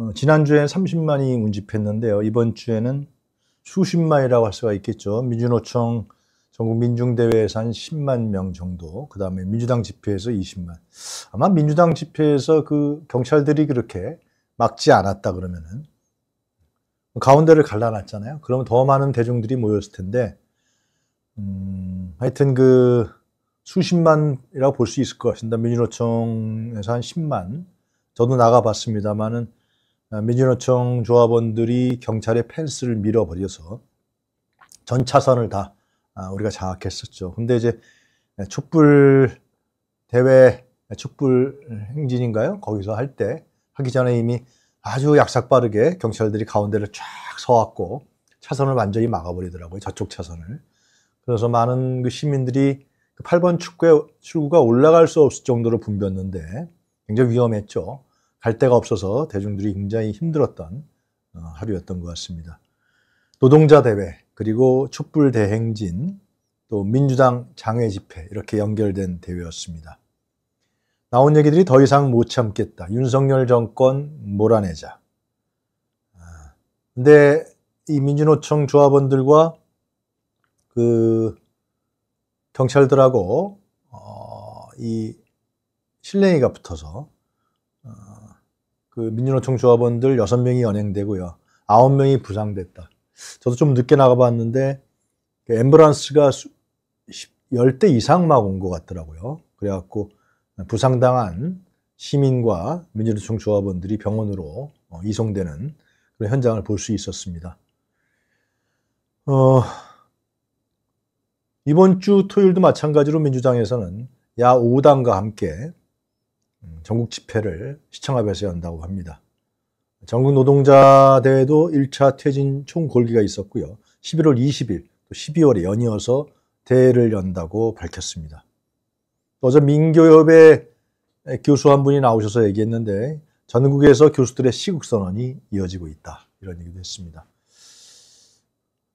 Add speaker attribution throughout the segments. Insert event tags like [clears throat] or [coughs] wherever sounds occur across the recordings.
Speaker 1: 어, 지난주에 30만이 운집했는데요. 이번 주에는 수십만이라고 할 수가 있겠죠. 민주노총 전국 민중대회에서 한 10만 명 정도, 그 다음에 민주당 집회에서 20만. 아마 민주당 집회에서 그 경찰들이 그렇게 막지 않았다 그러면은 가운데를 갈라놨잖아요. 그러면 더 많은 대중들이 모였을 텐데, 음, 하여튼 그 수십만이라고 볼 수 있을 것 같습니다. 민주노총에서 한 10만. 저도 나가봤습니다만은 어, 민주노총 조합원들이 경찰의 펜스를 밀어버려서 전 차선을 다 아, 우리가 장악했었죠. 근데 이제 네, 촛불 대회 네, 촛불 행진인가요? 거기서 할 때 하기 전에 이미 아주 약삭빠르게 경찰들이 가운데를 쫙 서왔고 차선을 완전히 막아버리더라고요. 저쪽 차선을. 그래서 많은 그 시민들이 8번 그 축구에 출구가 올라갈 수 없을 정도로 붐볐는데 굉장히 위험했죠. 갈 데가 없어서 대중들이 굉장히 힘들었던 어, 하루였던 것 같습니다. 노동자 대회 그리고 촛불 대행진 또 민주당 장외 집회 이렇게 연결된 대회였습니다. 나온 얘기들이 더 이상 못 참겠다. 윤석열 정권 몰아내자. 아, 근데 이 민주노총 조합원들과 그 경찰들하고 어, 이 실랭이가 붙어서 그 민주노총 조합원들 6명이 연행되고요. 9명이 부상됐다. 저도 좀 늦게 나가봤는데 엠브란스가 그 10대 이상 막 온 것 같더라고요. 그래갖고 부상당한 시민과 민주노총 조합원들이 병원으로 어, 이송되는 그런 현장을 볼 수 있었습니다. 어, 이번 주 토요일도 마찬가지로 민주당에서는 야 5당과 함께 음, 전국 집회를 시청 앞에서 연다고 합니다. 전국 노동자 대회도 1차 퇴진 총궐기가 있었고요. 11월 20일 또 12월에 연이어서 대회를 연다고 밝혔습니다. 어제 민교협의 교수 한 분이 나오셔서 얘기했는데 전국에서 교수들의 시국선언이 이어지고 있다. 이런 얘기도 했습니다.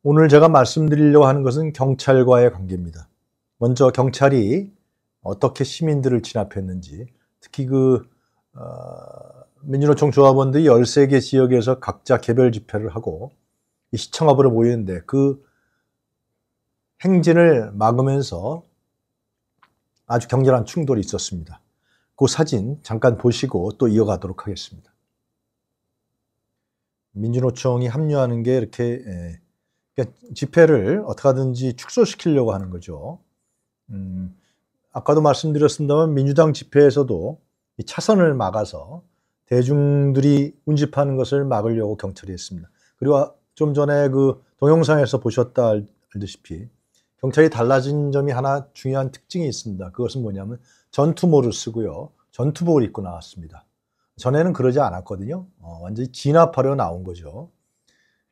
Speaker 1: 오늘 제가 말씀드리려고 하는 것은 경찰과의 관계입니다. 먼저 경찰이 어떻게 시민들을 진압했는지 특히 그 어, 민주노총 조합원들이 13개 지역에서 각자 개별 집회를 하고 시청 앞으로 모이는데 그 행진을 막으면서 아주 격렬한 충돌이 있었습니다. 그 사진 잠깐 보시고 또 이어가도록 하겠습니다. 민주노총이 합류하는 게 이렇게 에, 예, 그러니까 집회를 어떻게 하든지 축소시키려고 하는 거죠. 음, 아까도 말씀드렸습니다만 민주당 집회에서도 이 차선을 막아서 대중들이 운집하는 것을 막으려고 경찰이 했습니다. 그리고 좀 전에 그 동영상에서 보셨다 알듯이 경찰이 달라진 점이 하나 중요한 특징이 있습니다. 그것은 뭐냐면 전투모를 쓰고요. 전투복을 입고 나왔습니다. 전에는 그러지 않았거든요. 어, 완전히 진압하려 나온 거죠.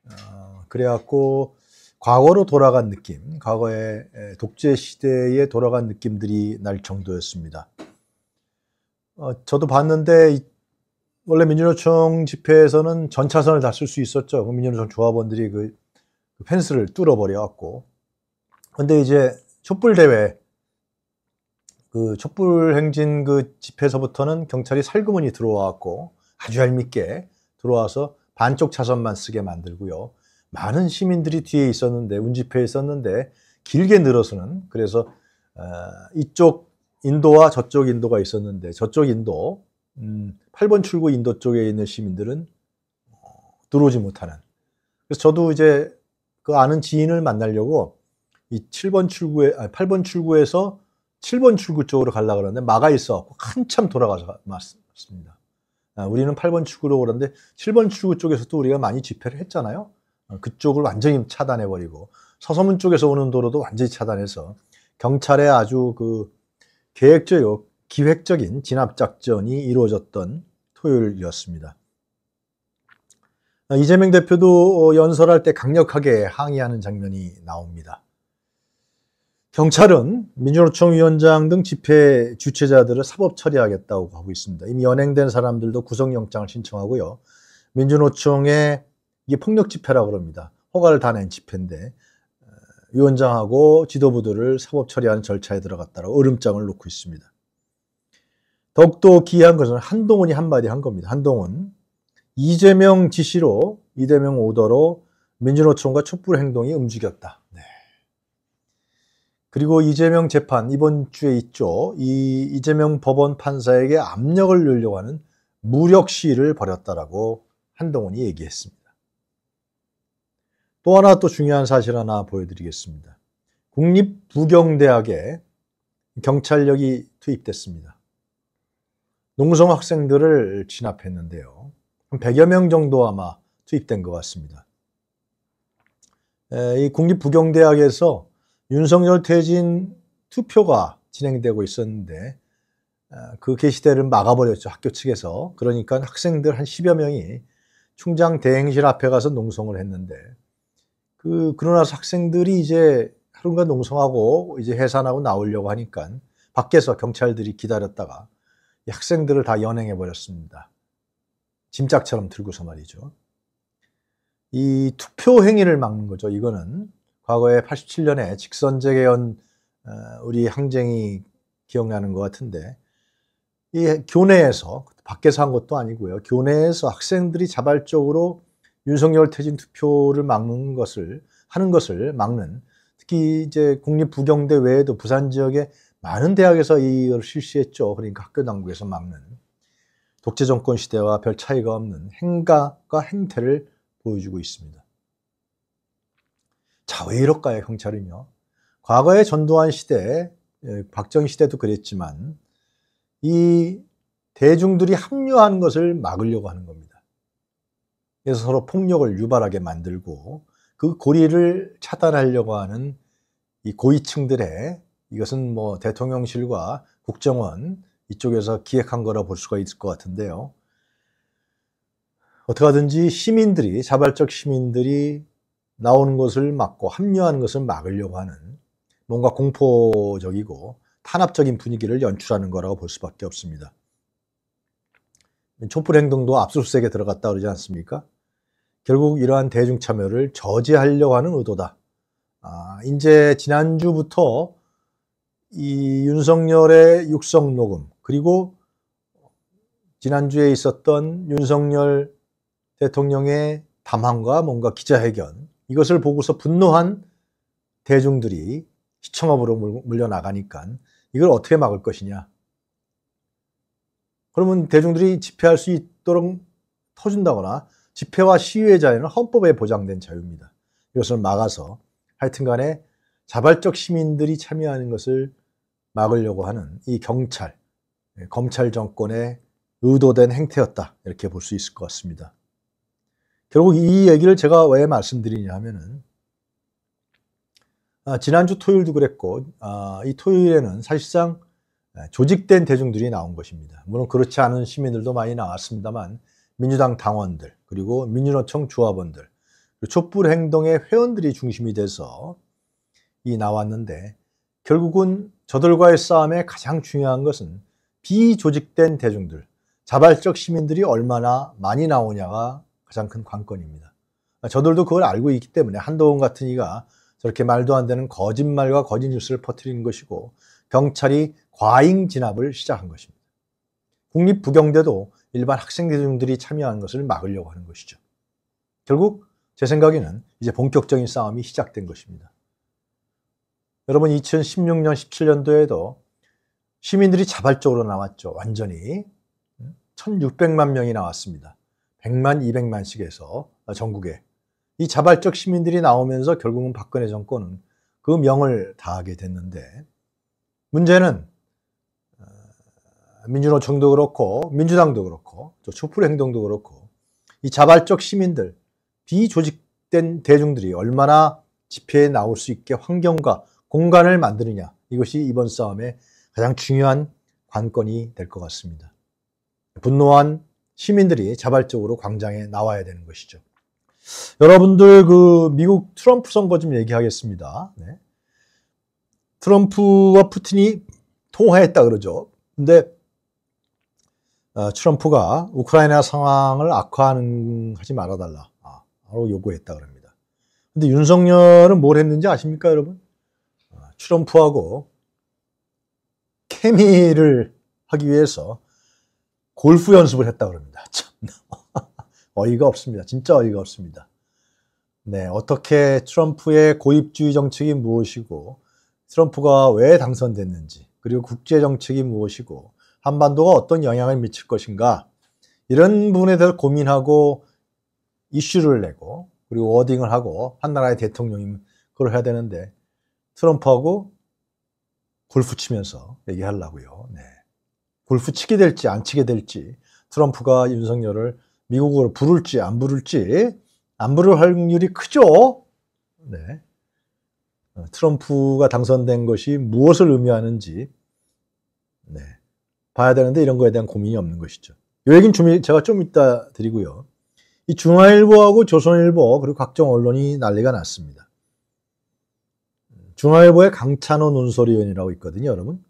Speaker 1: 어, 그래갖고 과거로 돌아간 느낌, 과거의 독재 시대에 돌아간 느낌들이 날 정도였습니다. 어, 저도 봤는데 원래 민주노총 집회에서는 전차선을 다 쓸 수 있었죠. 그 민주노총 조합원들이 그, 그 펜스를 뚫어버려갖고. 근데 이제 촛불대회, 그 촛불행진 그 집회에서부터는 경찰이 살그머니 들어와갖고 아주 얄밉게 들어와서 반쪽 차선만 쓰게 만들고요. 많은 시민들이 뒤에 있었는데 운집회에 있었는데 길게 늘어서는 그래서 어, 이쪽 인도와 저쪽 인도가 있었는데 저쪽 인도 음, 8번 출구 인도 쪽에 있는 시민들은 어, 들어오지 못하는 그래서 저도 이제 그 아는 지인을 만나려고 이 7번 출구에 아니 8번 출구에서 7번 출구 쪽으로 가려고 그러는데 막아 있어 한참 돌아가서 맞습니다. 아, 우리는 8번 출구로 그러는데 7번 출구 쪽에서도 우리가 많이 집회를 했잖아요. 어, 그쪽을 완전히 차단해버리고 서서문 쪽에서 오는 도로도 완전히 차단해서 경찰의 아주 그 계획적, 기획적인 진압작전이 이루어졌던 토요일이었습니다. 어, 이재명 대표도 어, 연설할 때 강력하게 항의하는 장면이 나옵니다. 경찰은 민주노총 위원장 등 집회 주최자들을 사법 처리하겠다고 하고 있습니다. 이미 연행된 사람들도 구속영장을 신청하고요. 민주노총의 이게 폭력 집회라고 그럽니다. 허가를 다 낸 집회인데 어, 위원장하고 지도부들을 사법 처리하는 절차에 들어갔다라고 얼음장을 놓고 있습니다. 더욱더 기이한 것은 한동훈이 한마디 한 겁니다. 한동훈 이재명 지시로 이재명 오더로 민주노총과 촛불행동이 움직였다. 네. 그리고 이재명 재판 이번 주에 있죠. 이 이재명 법원 판사에게 압력을 넣으려고 하는 무력 시위를 벌였다라고 한동훈이 얘기했습니다. 또 하나 또 중요한 사실 하나 보여드리겠습니다. 국립부경대학에 경찰력이 투입됐습니다. 농성 학생들을 진압했는데요. 한 100여 명 정도 아마 투입된 것 같습니다. 이 국립부경대학에서 윤석열 퇴진 투표가 진행되고 있었는데 그 게시대를 막아버렸죠. 학교 측에서. 그러니까 학생들 한 10여 명이 충장 대행실 앞에 가서 농성을 했는데 그 그러나 학생들이 이제 하루가 농성하고 이제 해산하고 나오려고 하니까 밖에서 경찰들이 기다렸다가 학생들을 다 연행해 버렸습니다. 짐짝처럼 들고서 말이죠. 이 투표 행위를 막는 거죠. 이거는 과거에 87년에 직선제 개헌 어, 우리 항쟁이 기억나는 것 같은데 이 교내에서 밖에서 한 것도 아니고요. 교내에서 학생들이 자발적으로 윤석열 퇴진 투표를 막는 것을 하는 것을 막는 특히 이제 국립부경대 외에도 부산 지역의 많은 대학에서 이걸 실시했죠. 그러니까 학교 당국에서 막는 독재 정권 시대와 별 차이가 없는 행가과 행태를 보여주고 있습니다. 자, 왜 이럴까요, 경찰은요? 과거의 전두환 시대, 예, 박정희 시대도 그랬지만 이 대중들이 합류하는 것을 막으려고 하는 겁니다. 그래서 서로 폭력을 유발하게 만들고 그 고리를 차단하려고 하는 이 고위층들의 이것은 뭐 대통령실과 국정원 이쪽에서 기획한 거라 볼 수가 있을 것 같은데요. 어떻게 하든지 시민들이 자발적 시민들이 나오는 것을 막고 합류하는 것을 막으려고 하는 뭔가 공포적이고 탄압적인 분위기를 연출하는 거라고 볼 수밖에 없습니다. 촛불 행동도 압수수색에 들어갔다 그러지 않습니까? 결국 이러한 대중 참여를 저지하려고 하는 의도다. 아, 이제 지난주부터 이 윤석열의 육성 녹음 그리고 지난주에 있었던 윤석열 대통령의 담화과 뭔가 기자회견 이것을 보고서 분노한 대중들이 시청업으로 물려나가니까 이걸 어떻게 막을 것이냐 그러면 대중들이 집회할 수 있도록 터준다거나 집회와 시위의 자유는 헌법에 보장된 자유입니다. 이것을 막아서 하여튼간에 자발적 시민들이 참여하는 것을 막으려고 하는 이 경찰, 예, 검찰 정권의 의도된 행태였다 이렇게 볼 수 있을 것 같습니다. 결국 이 얘기를 제가 왜 말씀드리냐 하면은 아, 지난주 토요일도 그랬고 아, 이 토요일에는 사실상 아, 조직된 대중들이 나온 것입니다. 물론 그렇지 않은 시민들도 많이 나왔습니다만 민주당 당원들 그리고 민주노총 조합원들 촛불 행동의 회원들이 중심이 돼서 이 나왔는데 결국은 저들과의 싸움에 가장 중요한 것은 비조직된 대중들, 자발적 시민들이 얼마나 많이 나오냐가 가장 큰 관건입니다. 아, 저들도 그걸 알고 있기 때문에 한동훈 같은 이가 저렇게 말도 안 되는 거짓말과 거짓 뉴스를 퍼뜨린 것이고 경찰이 과잉 진압을 시작한 것입니다. 국립부경대도 일반 학생 대중들이 참여하는 것을 막으려고 하는 것이죠. 결국 제 생각에는 이제 본격적인 싸움이 시작된 것입니다. 여러분 2016년 17년도에도 시민들이 자발적으로 나왔죠. 완전히 1600만 명이 나왔습니다. 100만 200만씩 에서 전국에 이 자발적 시민들이 나오면서 결국은 박근혜 정권은 그 명을 다하게 됐는데 문제는 민주노총도 그렇고 민주당도 그렇고 또 촛불 행동도 그렇고 이 자발적 시민들 비조직된 대중들이 얼마나 집회에 나올 수 있게 환경과 공간을 만드느냐 이것이 이번 싸움의 가장 중요한 관건이 될 것 같습니다. 분노한 시민들이 자발적으로 광장에 나와야 되는 것이죠. 여러분들 그 미국 트럼프 선거 좀 얘기하겠습니다. 네. 트럼프와 푸틴이 통화했다 그러죠. 근데 어, 트럼프가 우크라이나 상황을 악화하는 하지 말아달라 아, 라고 요구했다 그럽니다. 근데 윤석열은 뭘 했는지 아십니까 여러분? 어, 트럼프하고 케미를 하기 위해서 골프 연습을 했다 그럽니다. [laughs] 참 어이가 없습니다. 진짜 어이가 없습니다. 네, 어떻게 트럼프의 고입주의 정책이 무엇이고 트럼프가 왜 당선됐는지 그리고 국제 정책이 무엇이고 한반도가 어떤 영향을 미칠 것인가 이런 부분에 대해서 고민하고 이슈를 내고 그리고 워딩을 하고 한 나라의 대통령이 그걸 해야 되는데 트럼프하고 골프 치면서 얘기하려고요. 네. 골프 치게 될지 안 치게 될지 트럼프가 윤석열을 미국으로 부를지 안 부를지 안 부를 확률이 크죠. 네. 어, 트럼프가 당선된 것이 무엇을 의미하는지 네. 봐야 되는데 이런 거에 대한 고민이 없는 것이죠. 요 얘기는 좀, 제가 좀 이따 드리고요. 이 중화일보하고 조선일보 그리고 각종 언론이 난리가 났습니다. 중화일보의 강찬호 논설위원이라고 있거든요, 여러분.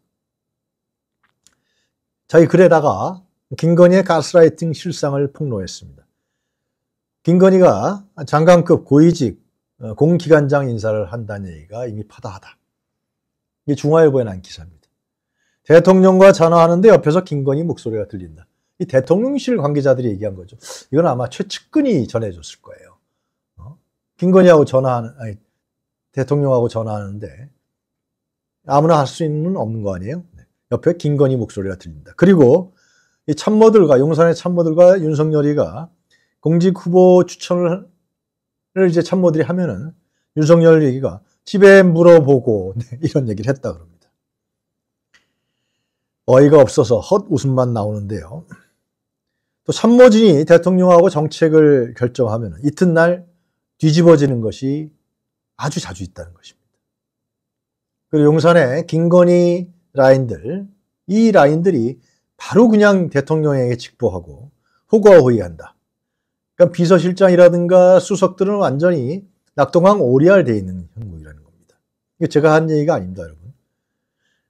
Speaker 1: 자기 글에다가 김건희의 가스라이팅 실상을 폭로했습니다. 김건희가 장관급 고위직 어, 공기관장 인사를 한다는 얘기가 이미 파다하다. 이게 중화일보에 난 기사입니다. 대통령과 전화하는데 옆에서 김건희 목소리가 들린다. 이 대통령실 관계자들이 얘기한 거죠. 이건 아마 최측근이 전해줬을 거예요. 어? 김건희하고 전화하는, 아니, 대통령하고 전화하는데 아무나 할 수 있는 없는 거 아니에요? 네. 옆에 김건희 목소리가 들린다. 그리고 이 참모들과, 용산의 참모들과 윤석열이가 공직 후보 추천을 이제 참모들이 하면은 윤석열 얘기가 집에 물어보고 네, 이런 얘기를 했다 그러면 어이가 없어서 헛웃음만 나오는데요. 또 참모진이 대통령하고 정책을 결정하면 이튿날 뒤집어지는 것이 아주 자주 있다는 것입니다. 그리고 용산의 김건희 라인들, 이 라인들이 바로 그냥 대통령에게 직보하고 호거호의한다. 그러니까 비서실장이라든가 수석들은 완전히 낙동강 오리알 돼 있는 형국이라는 겁니다. 이게 제가 한 얘기가 아닙니다, 여러분.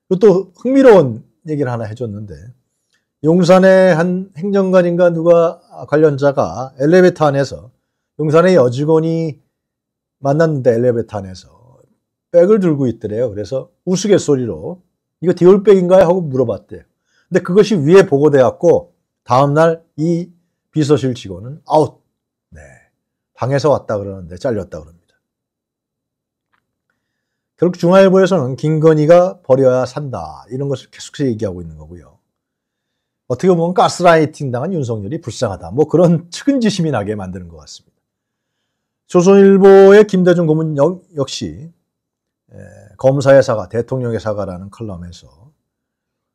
Speaker 1: 그리고 또 흥미로운 얘기를 하나 해줬는데 용산의 한 행정관인가 누가 관련자가 엘리베이터 안에서 용산의 여직원이 만났는데 엘리베이터 안에서 백을 들고 있더래요. 그래서 우스갯소리로 이거 디올백인가요? 하고 물어봤대요. 근데 그것이 위에 보고돼갖고 다음날 이 비서실 직원은 아웃. 네. 방에서 왔다 그러는데 잘렸다 그럽니다. 결국 중화일보에서는 김건희가 버려야 산다 이런 것을 계속해서 얘기하고 있는 거고요. 어떻게 보면 가스라이팅 당한 윤석열이 불쌍하다 뭐 그런 측은지심이 나게 만드는 것 같습니다. 조선일보의 김대중 고문 역시 검사의 사과, 대통령의 사과라는 컬럼에서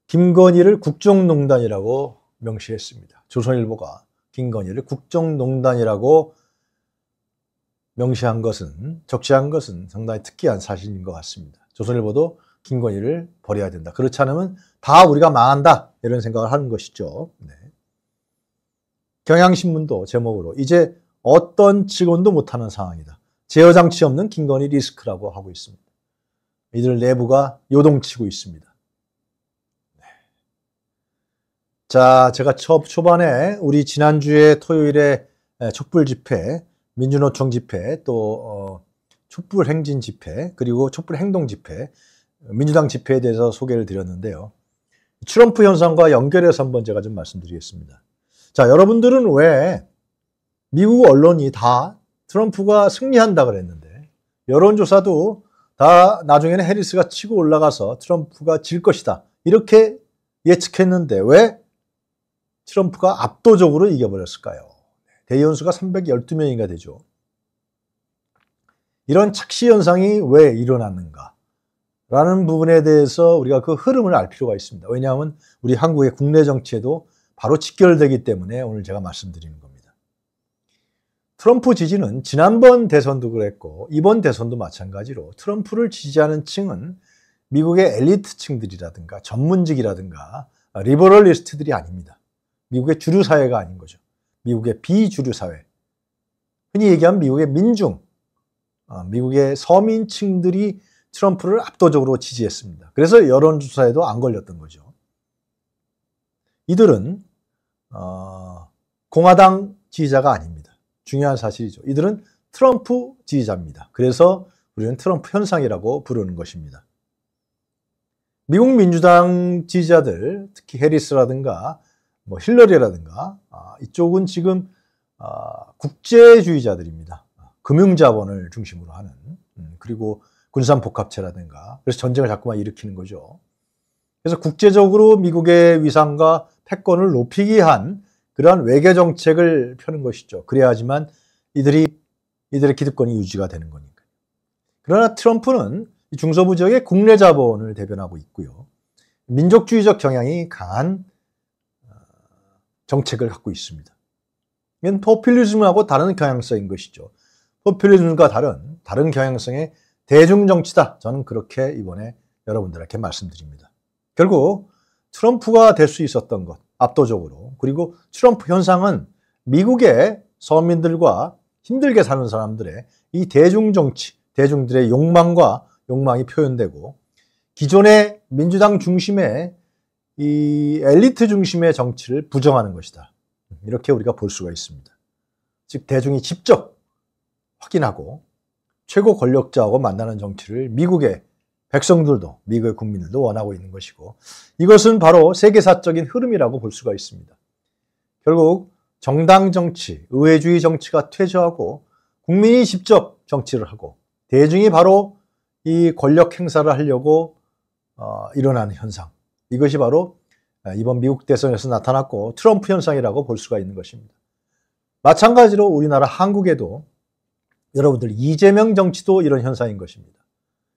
Speaker 1: 김건희를 국정농단이라고 명시했습니다. 조선일보가 김건희를 국정농단이라고 명시한 것은 적시한 것은 상당히 특이한 사실인 것 같습니다. 조선일보도 김건희를 버려야 된다. 그렇지 않으면 다 우리가 망한다 이런 생각을 하는 것이죠. 네. 경향신문도 제목으로 이제 어떤 직원도 못하는 상황이다. 제어장치 없는 김건희 리스크라고 하고 있습니다. 이들 내부가 요동치고 있습니다. 네. 자, 제가 첫 초반에 우리 지난주에 토요일에 촛불 집회 민주노총 집회 또 어, 촛불 행진 집회 그리고 촛불 행동 집회 민주당 집회에 대해서 소개를 드렸는데요. 트럼프 현상과 연결해서 한번 제가 좀 말씀드리겠습니다. 자 여러분들은 왜 미국 언론이 다 트럼프가 승리한다 그랬는데 여론조사도 다 나중에는 해리스가 치고 올라가서 트럼프가 질 것이다 이렇게 예측했는데 왜 트럼프가 압도적으로 이겨버렸을까요? 대의원수가 312명인가 되죠. 이런 착시 현상이 왜 일어났는가? 라는 부분에 대해서 우리가 그 흐름을 알 필요가 있습니다. 왜냐하면 우리 한국의 국내 정치에도 바로 직결되기 때문에 오늘 제가 말씀드리는 겁니다. 트럼프 지지는 지난번 대선도 그랬고 이번 대선도 마찬가지로 트럼프를 지지하는 층은 미국의 엘리트층들이라든가 전문직이라든가 리버럴리스트들이 아닙니다. 미국의 주류 사회가 아닌 거죠. 미국의 비주류 사회, 흔히 얘기하면 미국의 민중, 어, 미국의 서민층들이 트럼프를 압도적으로 지지했습니다. 그래서 여론조사에도 안 걸렸던 거죠. 이들은 어, 공화당 지지자가 아닙니다. 중요한 사실이죠. 이들은 트럼프 지지자입니다. 그래서 우리는 트럼프 현상이라고 부르는 것입니다. 미국 민주당 지지자들, 특히 해리스라든가 뭐 힐러리라든가 이쪽은 지금 아, 국제주의자들입니다. 금융자본을 중심으로 하는 음, 그리고 군산복합체라든가 그래서 전쟁을 자꾸만 일으키는 거죠. 그래서 국제적으로 미국의 위상과 패권을 높이기 위한 그러한 외교 정책을 펴는 것이죠. 그래야지만 이들이 이들의 기득권이 유지가 되는 거니까. 그러나 트럼프는 중서부 지역의 국내 자본을 대변하고 있고요. 민족주의적 경향이 강한 정책을 갖고 있습니다. 이건 포퓰리즘하고 다른 경향성인 것이죠. 포퓰리즘과 다른 다른 경향성의 대중 정치다. 저는 그렇게 이번에 여러분들에게 말씀드립니다. 결국 트럼프가 될 수 있었던 것 압도적으로 그리고 트럼프 현상은 미국의 서민들과 힘들게 사는 사람들의 이 대중 정치, 대중들의 욕망과 욕망이 표현되고 기존의 민주당 중심의 이 엘리트 중심의 정치를 부정하는 것이다. 이렇게 우리가 볼 수가 있습니다. 즉, 대중이 직접 확인하고 최고 권력자하고 만나는 정치를 미국의 백성들도, 미국의 국민들도 원하고 있는 것이고 이것은 바로 세계사적인 흐름이라고 볼 수가 있습니다. 결국 정당 정치, 의회주의 정치가 퇴조하고 국민이 직접 정치를 하고 대중이 바로 이 권력 행사를 하려고 어, 일어나는 현상. 이것이 바로 아, 이번 미국 대선에서 나타났고 트럼프 현상이라고 볼 수가 있는 것입니다. 마찬가지로 우리나라 한국에도 여러분들 이재명 정치도 이런 현상인 것입니다.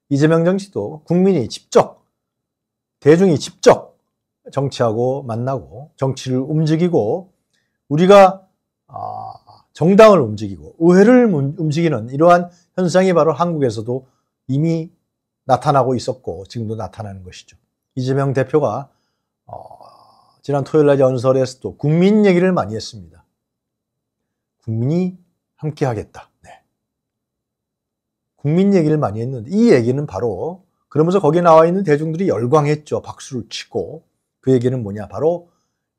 Speaker 1: 이재명 정치도 국민이 직접 대중이 직접 정치하고 만나고 정치를 움직이고 우리가 아, 정당을 움직이고 의회를 움직이는 이러한 현상이 바로 한국에서도 이미 나타나고 있었고 지금도 나타나는 것이죠. 이재명 대표가 어, 지난 토요일 날 연설에서 도 국민 얘기를 많이 했습니다. 국민이 함께 하겠다. 네. 국민 얘기를 많이 했는데 이 얘기는 바로 그러면서 거기에 나와 있는 대중들이 열광했죠. 박수를 치고 그 얘기는 뭐냐? 바로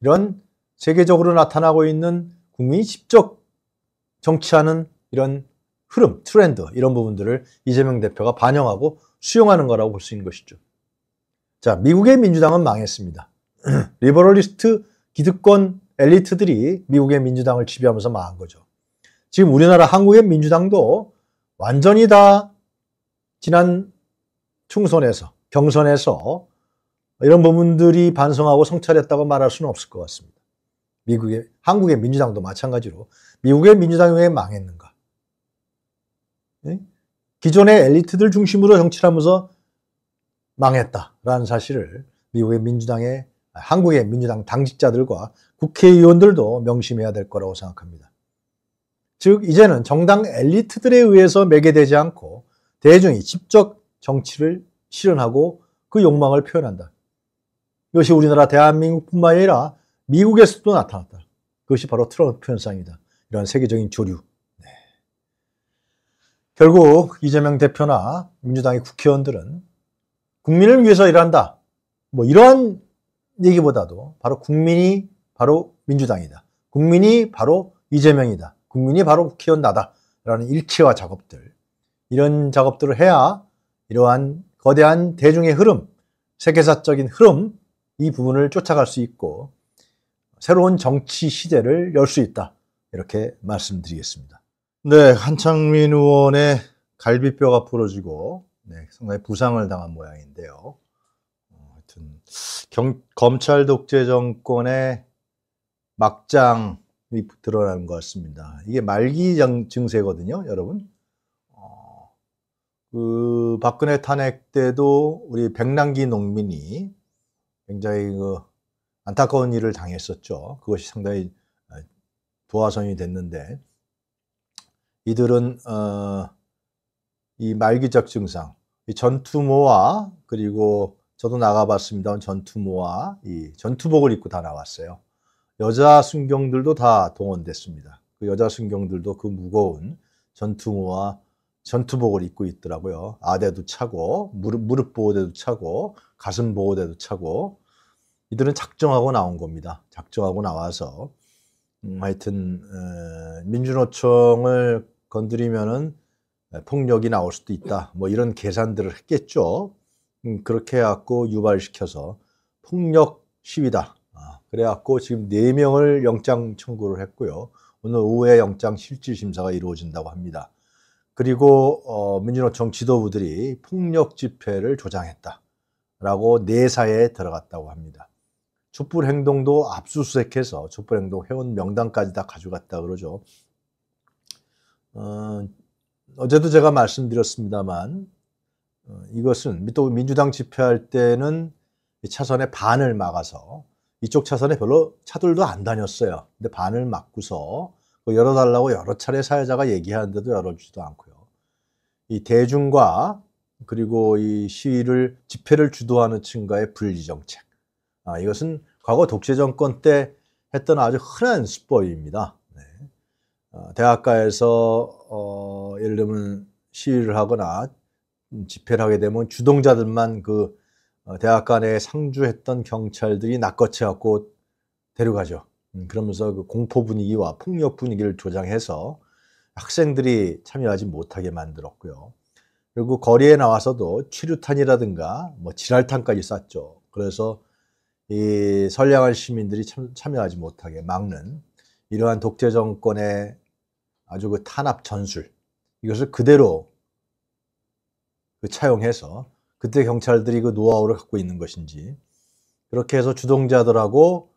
Speaker 1: 이런 세계적으로 나타나고 있는 국민이 직접 정치하는 이런 흐름, 트렌드 이런 부분들을 이재명 대표가 반영하고 수용하는 거라고 볼 수 있는 것이죠. 자, 미국의 민주당은 망했습니다. [clears throat] 리버럴리스트 기득권 엘리트들이 미국의 민주당을 지배하면서 망한 거죠. 지금 우리나라 한국의 민주당도 완전히 다 지난 총선에서 경선에서 이런 부분들이 반성하고 성찰했다고 말할 수는 없을 것 같습니다. 미국의 한국의 민주당도 마찬가지로 미국의 민주당이 왜 망했는가? 예? 기존의 엘리트들 중심으로 정치를 하면서 망했다라는 사실을 미국의 민주당의 한국의 민주당 당직자들과 국회의원들도 명심해야 될 거라고 생각합니다. 즉 이제는 정당 엘리트들에 의해서 매개되지 않고 대중이 직접 정치를 실현하고 그 욕망을 표현한다. 이것이 우리나라 대한민국뿐만 아니라 미국에서도 나타났다. 그것이 바로 트럼프 현상이다. 이런 세계적인 조류. 네. 결국 이재명 대표나 민주당의 국회의원들은 국민을 위해서 일한다. 뭐 이러한 얘기보다도 바로 국민이 바로 민주당이다. 국민이 바로 이재명이다. 국민이 바로 국회의원나다. 라는 일체화 작업들. 이런 작업들을 해야 이러한 거대한 대중의 흐름, 세계사적인 흐름, 이 부분을 쫓아갈 수 있고 새로운 정치 시대를 열 수 있다. 이렇게 말씀드리겠습니다. 네, 한창민
Speaker 2: 의원의
Speaker 1: 갈비뼈가 부러지고 네, 상당히 부상을 당한 모양인데요. 어, 하여튼 경, 검찰 독재 정권의 막장이 드러나는 것 같습니다. 이게 말기 장, 증세거든요, 여러분. 어, 그 박근혜 탄핵 때도 우리 백남기 농민이 굉장히 그 안타까운 일을 당했었죠. 그것이 상당히 도화선이 어, 됐는데 이들은 어, 이 말기적 증상, 전투모와 그리고 저도 나가봤습니다. 전투모와 이 전투복을 입고 다 나왔어요. 여자 순경들도 다 동원됐습니다. 그 여자 순경들도 그 무거운 전투모와 전투복을 입고 있더라고요. 아대도 차고 무릎, 무릎 보호대도 차고 가슴 보호대도 차고 이들은 작정하고 나온 겁니다. 작정하고 나와서 음, 하여튼 에, 민주노총을 건드리면은 네, 폭력이 나올 수도 있다. 뭐 이런 계산들을 했겠죠. 음, 그렇게 해갖고 유발시켜서 폭력 시위다. 아, 그래갖고 지금 4명을 영장 청구를 했고요. 오늘 오후에 영장 실질 심사가 이루어진다고 합니다. 그리고 어, 민주노총 지도부들이 폭력 집회를 조장했다라고 내사에 네 들어갔다고 합니다. 촛불 행동도 압수수색해서 촛불 행동 회원 명단까지 다 가져갔다 그러죠. 어, 어제도 제가 말씀드렸습니다만 어, 이것은 또 민주당 집회할 때는 차선의 반을 막아서 이쪽 차선에 별로 차들도 안 다녔어요. 근데 반을 막고서 열어달라고 여러 차례 사회자가 얘기하는데도 열어주지도 않고요. 이 대중과 그리고 이 시위를 집회를 주도하는 층과의 분리 정책. 아, 이것은 과거 독재 정권 때 했던 아주 흔한 수법입니다. 어, 대학가에서 어, 예를 들면 시위를 하거나 집회를 하게 되면 주동자들만 그 어, 대학가 내에 상주했던 경찰들이 낚아채갖고 데려가죠. 음, 그러면서 그 공포 분위기와 폭력 분위기를 조장해서 학생들이 참여하지 못하게 만들었고요. 그리고 거리에 나와서도 치류탄이라든가뭐 지랄탄까지 쐈죠. 그래서 이 선량한 시민들이 참, 참여하지 못하게 막는 이러한 독재 정권의 아주 그 탄압 전술 이것을 그대로 그 차용해서 그때 경찰들이 그 노하우를 갖고 있는 것인지 그렇게 해서 주동자들하고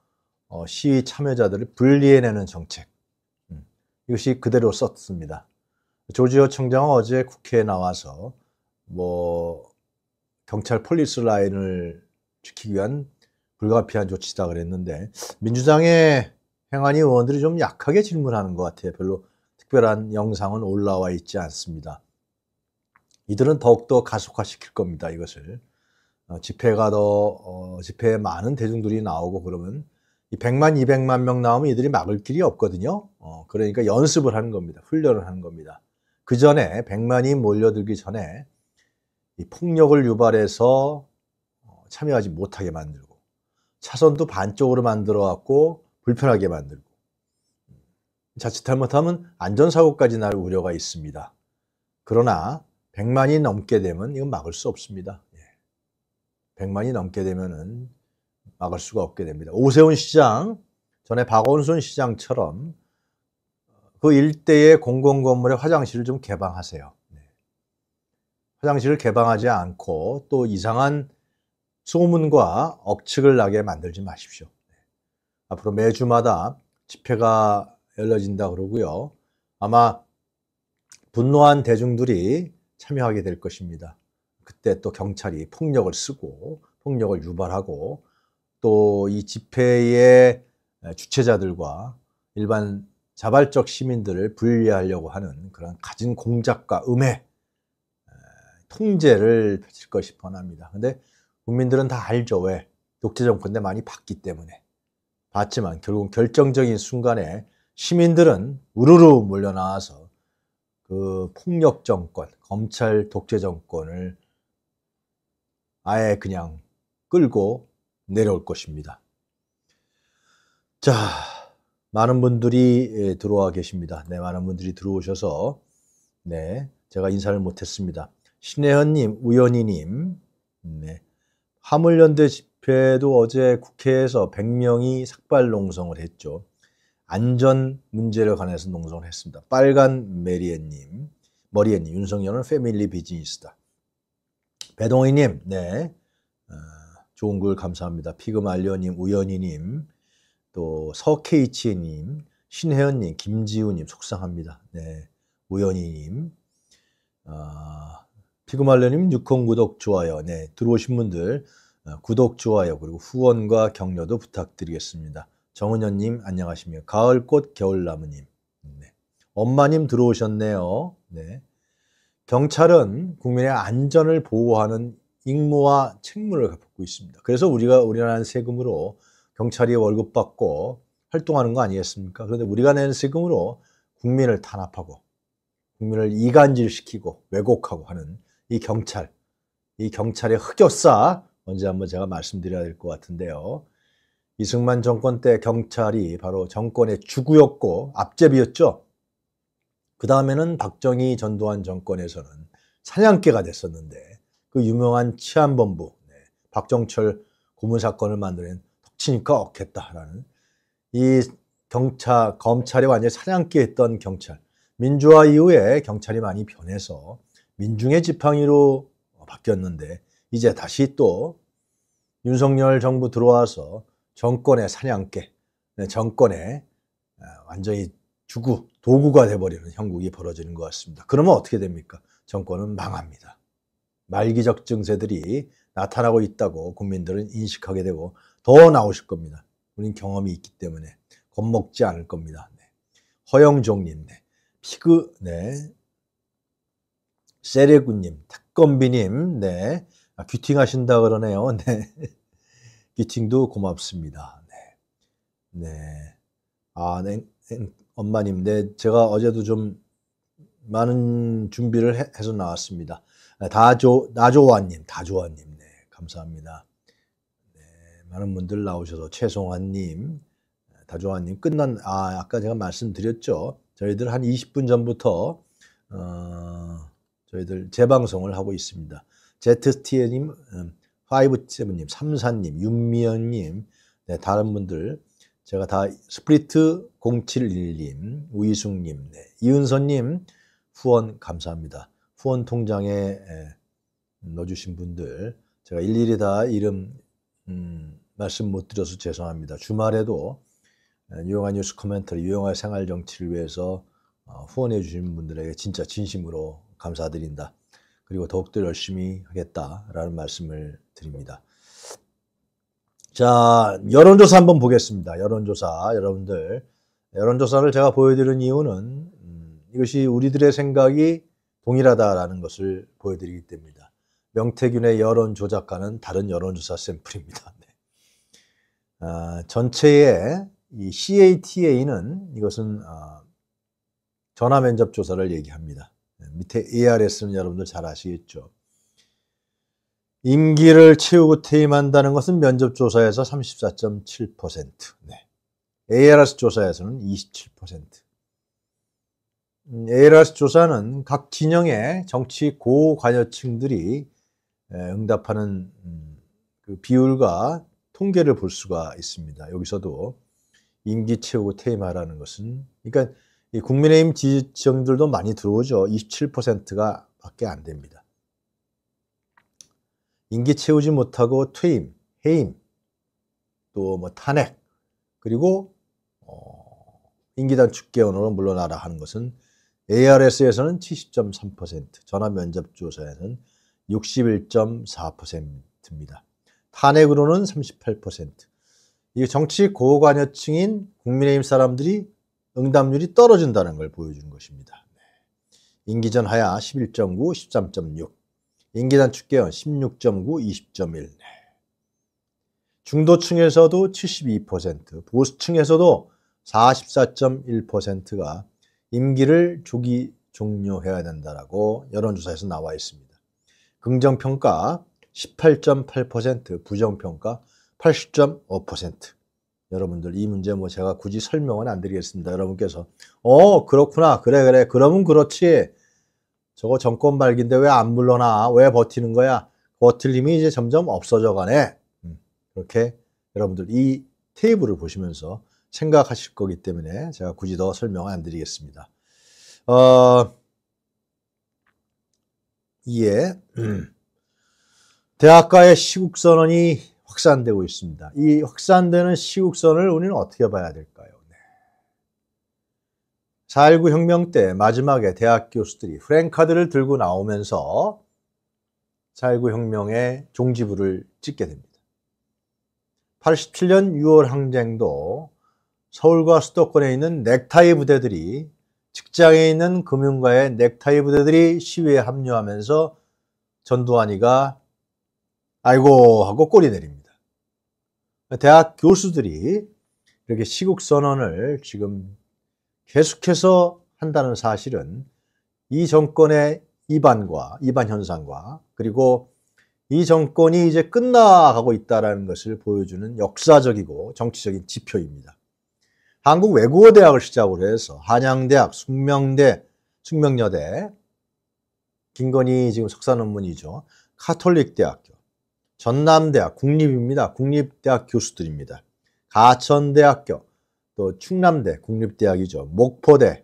Speaker 1: 어, 시위 참여자들을 분리해내는 정책 음, 이것이 그대로 썼습니다. 조지오 청장은 어제 국회에 나와서 뭐 경찰 폴리스 라인을 지키기 위한 불가피한 조치다 그랬는데 민주당의 행안위 의원들이 좀 약하게 질문하는 것 같아요. 별로 특별한 영상은 올라와 있지 않습니다. 이들은 더욱더 가속화시킬 겁니다. 이것을 어, 집회가 더 어, 집회에 많은 대중들이 나오고 그러면 이 100만, 200만 명 나오면 이들이 막을 길이 없거든요. 어, 그러니까 연습을 하는 겁니다. 훈련을 하는 겁니다. 그 전에 100만이 몰려들기 전에 이 폭력을 유발해서 어, 참여하지 못하게 만들고 차선도 반쪽으로 만들어 갖고 불편하게 만들고 자칫 잘못하면 안전사고까지 날 우려가 있습니다. 그러나 100만이 넘게 되면 이건 막을 수 없습니다. 100만이 예. 넘게 되면은 막을 수가 없게 됩니다. 오세훈 시장, 전에 박원순 시장처럼 그 일대의 공공건물의 화장실을 좀 개방하세요. 네. 화장실을 개방하지 않고 또 이상한 소문과 억측을 나게 만들지 마십시오. 앞으로 매주마다 집회가 열려진다 그러고요. 아마 분노한 대중들이 참여하게 될 것입니다. 그때 또 경찰이 폭력을 쓰고 폭력을 유발하고 또 이 집회의 주최자들과 일반 자발적 시민들을 분리하려고 하는 그런 가진 공작과 음해 통제를 펼칠 것이 뻔합니다. 근데 국민들은 다 알죠. 왜? 독재 정권 때 많이 봤기 때문에. 봤지만 결국 결정적인 순간에 시민들은 우르르 몰려나와서 그 폭력 정권, 검찰 독재 정권을 아예 그냥 끌고 내려올 것입니다. 자, 많은 분들이 예, 들어와 계십니다. 네, 많은 분들이 들어오셔서 네, 제가 인사를 못했습니다. 신혜현님, 우연희님, 네, 화물연대 집회도 어제 국회에서 100명이 삭발 농성을 했죠. 안전 문제를 관해서 농성을 했습니다. 빨간 메리에님, 머리에님, 윤석열은 패밀리 비즈니스다. 배동희님, 네. 어, 좋은 글 감사합니다. 피그말려님, 리 우연히님, 또 서케이치님, 신혜연님, 김지우님, 속상합니다. 네. 우연히님, 어, 피그말려님, 리 6콩 구독 좋아요. 네. 들어오신 분들, 어, 구독, 좋아요, 그리고 후원과 격려도 부탁드리겠습니다. 정은현님, 안녕하십니까. 가을꽃 겨울나무님. 네. 엄마님 들어오셨네요. 네. 경찰은 국민의 안전을 보호하는 임무와 책무를 갖고 있습니다. 그래서 우리가 우리나라 세금으로 경찰이 월급받고 활동하는 거 아니겠습니까? 그런데 우리가 낸 세금으로 국민을 탄압하고 국민을 이간질시키고 왜곡하고 하는 이 경찰, 이 경찰의 흑역사 언제 한번 제가 말씀드려야 될 것 같은데요. 이승만 정권 때 경찰이 바로 정권의 주구였고 앞제비였죠. 그 다음에는 박정희 전두환 정권에서는 사냥개가 됐었는데 그 유명한 치안본부 네, 박정철 고문 사건을 만드는 덕치니까 억했다라는 이 경찰 검찰이 완전히 사냥개했던 경찰 민주화 이후에 경찰이 많이 변해서 민중의 지팡이로 바뀌었는데 이제 다시 또 윤석열 정부 들어와서 정권의 사냥개, 네, 정권의 아, 완전히 주구, 도구가 돼버리는 형국이 벌어지는 것 같습니다. 그러면 어떻게 됩니까? 정권은 망합니다. 말기적 증세들이 나타나고 있다고 국민들은 인식하게 되고 더 나오실 겁니다. 우린 경험이 있기 때문에 겁먹지 않을 겁니다. 네. 허영종님, 네. 피그, 네. 세레구님, 탁건비님, 네. 아, 귀팅 하신다 그러네요. [laughs] 네. 귀팅도 고맙습니다. 네. 네. 아, 네. 네, 엄마님. 네, 제가 어제도 좀 많은 준비를 해, 서 나왔습니다. 아, 다조, 나조아님, 다조아님. 네, 감사합니다. 네, 많은 분들 나오셔서 최송아님, 다조아님. 끝난, 아, 아까 제가 말씀드렸죠. 저희들 한 20분 전부터, 어, 저희들 재방송을 하고 있습니다. 제트티어님5세븐님 음, 삼사님, 윤미연님, 네, 다른 분들 제가 다 스프리트 071님, 우이숙님, 네, 이은서님 후원 감사합니다. 후원 통장에 넣어주신 분들 제가 일일이 다 이름 음, 말씀 못 드려서 죄송합니다. 주말에도 네, 유용한 뉴스 커멘터리, 유용한 생활 정치를 위해서 어, 후원해 주신 분들에게 진짜 진심으로 감사드린다. 그리고 더욱더 열심히 하겠다라는 말씀을 드립니다. 자, 여론조사 한번 보겠습니다. 여론조사, 여러분들. 여론조사를 제가 보여드리 이유는 음, 이것이 우리들의 생각이 동일하다라는 것을 보여드리기 때문입니다. 명태균의 여론조작과는 다른 여론조사 샘플입니다. [laughs] 네. 아, 전체의 이 CATA는 이것은 아, 전화면접 조사를 얘기합니다. 네, 밑에 ARS는 여러분들 잘 아시겠죠. 임기를 채우고 퇴임한다는 것은 면접조사에서 34.7%, 네. ARS 조사에서는 27%. 음, ARS 조사는 각 진영의 정치 고관여층들이 응답하는 음, 그 비율과 통계를 볼 수가 있습니다. 여기서도 임기 채우고 퇴임하라는 것은, 그러니까 이 국민의힘 지지층들도 많이 들어오죠. 27%가 밖에 안 됩니다. 임기 채우지 못하고 퇴임, 해임, 또 뭐 탄핵, 그리고 어, 임기 단축 개헌으로 물러나라 하는 것은 ARS에서는 70.3%, 전화 면접 조사에는 61.4%입니다. 탄핵으로는 38%. 이 정치 고관여층인 국민의힘 사람들이 응답률이 떨어진다는 걸 보여주는 것입니다. 임기전 네. 하야 11.9, 13.6, 임기단 축계연 16.9, 20.1. 중도층에서도 72%, 보수층에서도 44.1%가 임기를 조기 종료해야 된다라고 여론조사에서 나와 있습니다. 긍정평가 18.8%, 부정평가 80.5%. 여러분들 이 문제 뭐 제가 굳이 설명은 안 드리겠습니다. 여러분께서 어 그렇구나 그래 그래 그러면 그렇지 저거 정권 발기인데 왜안 물러나 왜 버티는 거야 버틸 힘이 이제 점점 없어져 가네 이렇게 음, 여러분들 이 테이블을 보시면서 생각하실 거기 때문에 제가 굳이 더 설명 안 드리겠습니다. 어, 이에 예. 대학가의 시국선언이 확산되고 있습니다. 이 확산되는 시국선을 우리는 어떻게 봐야 될까요? 4.19 혁명 때 마지막에 대학 교수들이 프랭카드를 들고 나오면서 4.19 혁명의 종지부를 찍게 됩니다. 87년 6월 항쟁도 서울과 수도권에 있는 넥타이 부대들이 직장에 있는 금융가의 넥타이 부대들이 시위에 합류하면서 전두환이가 아이고 하고 꼬리 내립니다. 대학 교수들이 이렇게 시국 선언을 지금 계속해서 한다는 사실은 이 정권의 이반과 이반 현상과 그리고 이 정권이 이제 끝나가고 있다라는 것을 보여주는 역사적이고 정치적인 지표입니다. 한국 외국어 대학을 시작으로 해서 한양대학, 숙명대, 숙명여대, 김건희 지금 석사 논문이죠. 카톨릭 대학교, 전남대학 국립입니다. 국립대학 교수들입니다. 가천대학교, 또 충남대 국립대학이죠. 목포대,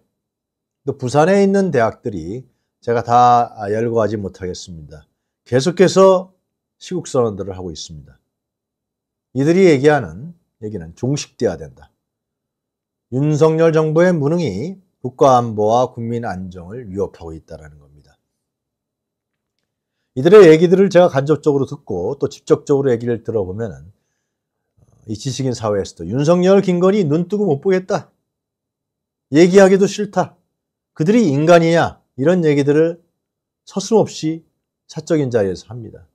Speaker 1: 또 부산에 있는 대학들이 제가 다 열거하지 못하겠습니다. 계속해서 시국 선언들을 하고 있습니다. 이들이 얘기하는 얘기는 종식되어야 된다. 윤석열 정부의 무능이 국가 안보와 국민 안정을 위협하고 있다는 겁니다. 이들의 얘기들을 제가 간접적으로 듣고 또 직접적으로 얘기를 들어보면 어, 이 지식인 사회에서도 윤석열, 김건희 눈뜨고 못 보겠다. 얘기하기도 싫다. 그들이 인간이냐 이런 얘기들을 서슴없이 사적인 자리에서 합니다.